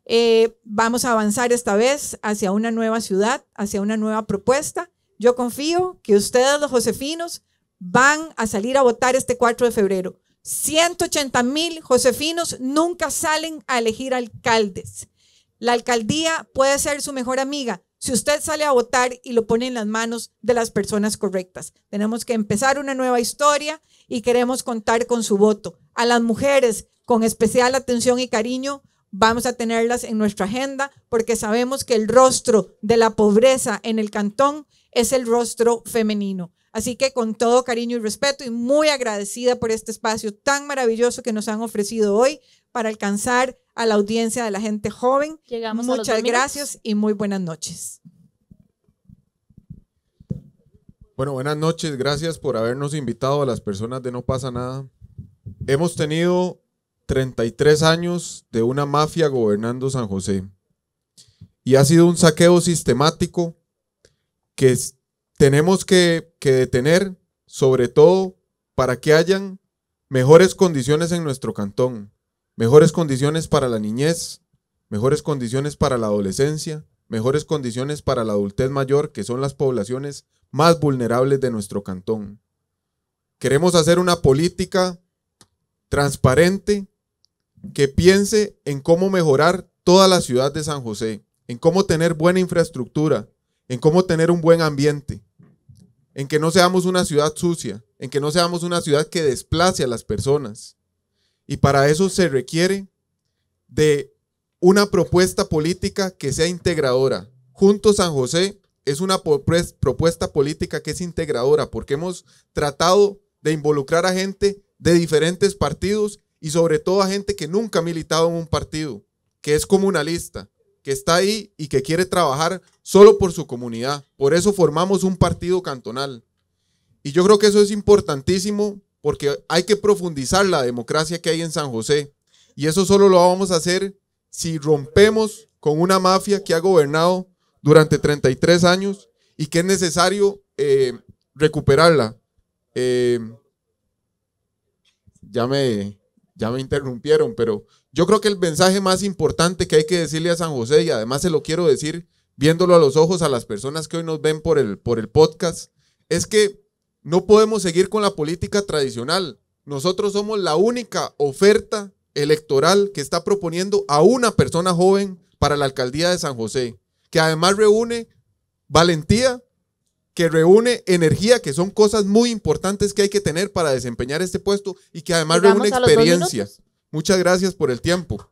Eh, vamos a avanzar esta vez hacia una nueva ciudad, hacia una nueva propuesta. Yo confío que ustedes, los josefinos, van a salir a votar este 4 de febrero. 180 mil josefinos nunca salen a elegir alcaldes. La alcaldía puede ser su mejor amiga, si usted sale a votar y lo pone en las manos de las personas correctas. Tenemos que empezar una nueva historia y queremos contar con su voto. A las mujeres, con especial atención y cariño, vamos a tenerlas en nuestra agenda porque sabemos que el rostro de la pobreza en el cantón es el rostro femenino. Así que con todo cariño y respeto y muy agradecida por este espacio tan maravilloso que nos han ofrecido hoy para alcanzar a la audiencia de la gente joven. Llegamos Muchas gracias y muy buenas noches. Bueno, buenas noches. Gracias por habernos invitado a las personas de No pasa nada. Hemos tenido 33 años de una mafia gobernando San José. Y ha sido un saqueo sistemático que tenemos que, que detener, sobre todo para que hayan mejores condiciones en nuestro cantón mejores condiciones para la niñez, mejores condiciones para la adolescencia, mejores condiciones para la adultez mayor, que son las poblaciones más vulnerables de nuestro cantón. Queremos hacer una política transparente que piense en cómo mejorar toda la ciudad de San José, en cómo tener buena infraestructura, en cómo tener un buen ambiente, en que no seamos una ciudad sucia, en que no seamos una ciudad que desplace a las personas, y para eso se requiere de una propuesta política que sea integradora. Junto San José es una propuesta política que es integradora porque hemos tratado de involucrar a gente de diferentes partidos y sobre todo a gente que nunca ha militado en un partido, que es comunalista, que está ahí y que quiere trabajar solo por su comunidad. Por eso formamos un partido cantonal. Y yo creo que eso es importantísimo porque hay que profundizar la democracia que hay en San José. Y eso solo lo vamos a hacer si rompemos con una mafia que ha gobernado durante 33 años y que es necesario eh, recuperarla. Eh, ya, me, ya me interrumpieron, pero yo creo que el mensaje más importante que hay que decirle a San José, y además se lo quiero decir viéndolo a los ojos a las personas que hoy nos ven por el, por el podcast, es que no podemos seguir con la política tradicional. Nosotros somos la única oferta electoral que está proponiendo a una persona joven para la alcaldía de San José, que además reúne valentía, que reúne energía, que son cosas muy importantes que hay que tener para desempeñar este puesto y que además reúne experiencias. Muchas gracias por el tiempo.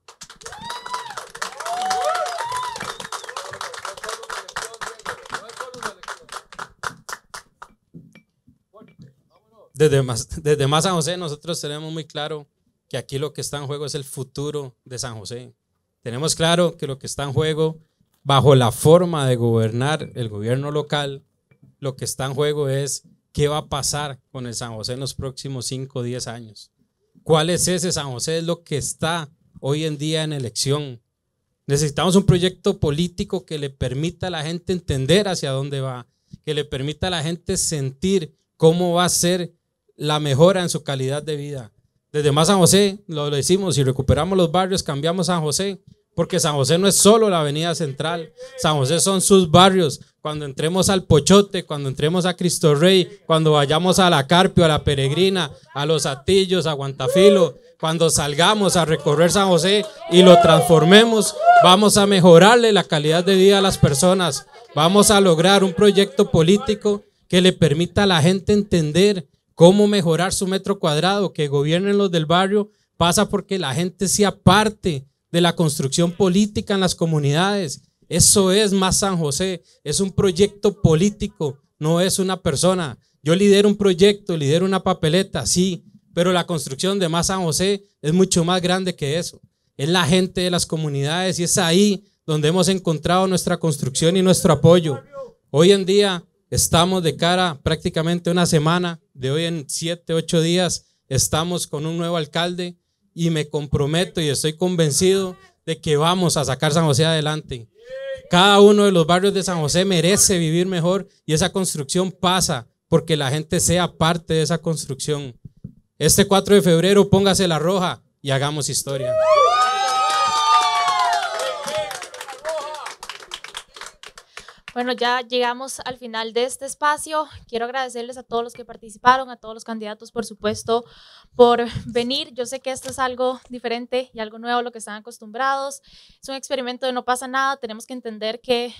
desde, más, desde más San José nosotros tenemos muy claro que aquí lo que está en juego es el futuro de San José. Tenemos claro que lo que está en juego bajo la forma de gobernar el gobierno local, lo que está en juego es qué va a pasar con el San José en los próximos 5 o 10 años. ¿Cuál es ese San José? Es lo que está hoy en día en elección. Necesitamos un proyecto político que le permita a la gente entender hacia dónde va, que le permita a la gente sentir cómo va a ser la mejora en su calidad de vida. Desde más San José, lo, decimos, si recuperamos los barrios, cambiamos San José, porque San José no es solo la avenida central, San José son sus barrios. Cuando entremos al Pochote, cuando entremos a Cristo Rey, cuando vayamos a la Carpio, a la Peregrina, a los Atillos, a Guantafilo, cuando salgamos a recorrer San José y lo transformemos, vamos a mejorarle la calidad de vida a las personas, vamos a lograr un proyecto político que le permita a la gente entender cómo mejorar su metro cuadrado, que gobiernen los del barrio, pasa porque la gente sea parte de la construcción política en las comunidades. Eso es más San José, es un proyecto político, no es una persona. Yo lidero un proyecto, lidero una papeleta, sí, pero la construcción de más San José es mucho más grande que eso. Es la gente de las comunidades y es ahí donde hemos encontrado nuestra construcción y nuestro apoyo. Hoy en día Estamos de cara prácticamente una semana, de hoy en siete, ocho días, estamos con un nuevo alcalde y me comprometo y estoy convencido de que vamos a sacar San José adelante. Cada uno de los barrios de San José merece vivir mejor y esa construcción pasa porque la gente sea parte de esa construcción. Este 4 de febrero póngase la roja y hagamos historia. Bueno, ya llegamos al final de este espacio. Quiero agradecerles a todos los que participaron, a todos los candidatos, por supuesto, por venir. Yo sé que esto es algo diferente y algo nuevo a lo que están acostumbrados. Es un experimento de no pasa nada. Tenemos que entender que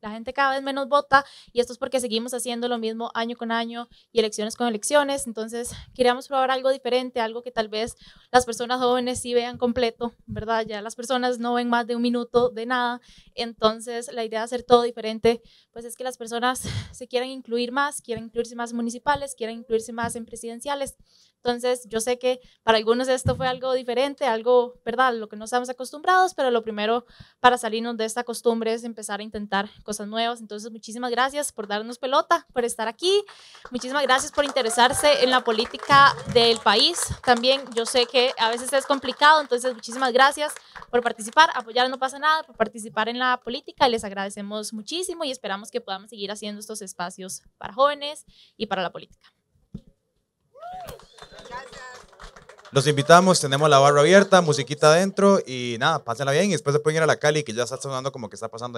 la gente cada vez menos vota y esto es porque seguimos haciendo lo mismo año con año y elecciones con elecciones. Entonces, queríamos probar algo diferente, algo que tal vez las personas jóvenes sí vean completo, ¿verdad? Ya las personas no ven más de un minuto de nada. Entonces, la idea de hacer todo diferente, pues es que las personas se quieran incluir más, quieran incluirse más municipales, quieran incluirse más en presidenciales. Entonces, yo sé que para algunos esto fue algo diferente, algo, ¿verdad? Lo que no estamos acostumbrados, pero lo primero para salirnos de esta costumbre es empezar a intentar cosas nuevas. Entonces, muchísimas gracias por darnos pelota, por estar aquí. Muchísimas gracias por interesarse en la política del país. También yo sé que a veces es complicado, entonces muchísimas gracias por participar, apoyar No pasa nada, por participar en la política. Les agradecemos muchísimo y esperamos que podamos seguir haciendo estos espacios para jóvenes y para la política. Los invitamos, tenemos la barra abierta, musiquita adentro y nada, pásenla bien y después se pueden ir a la Cali que ya está sonando como que está pasando.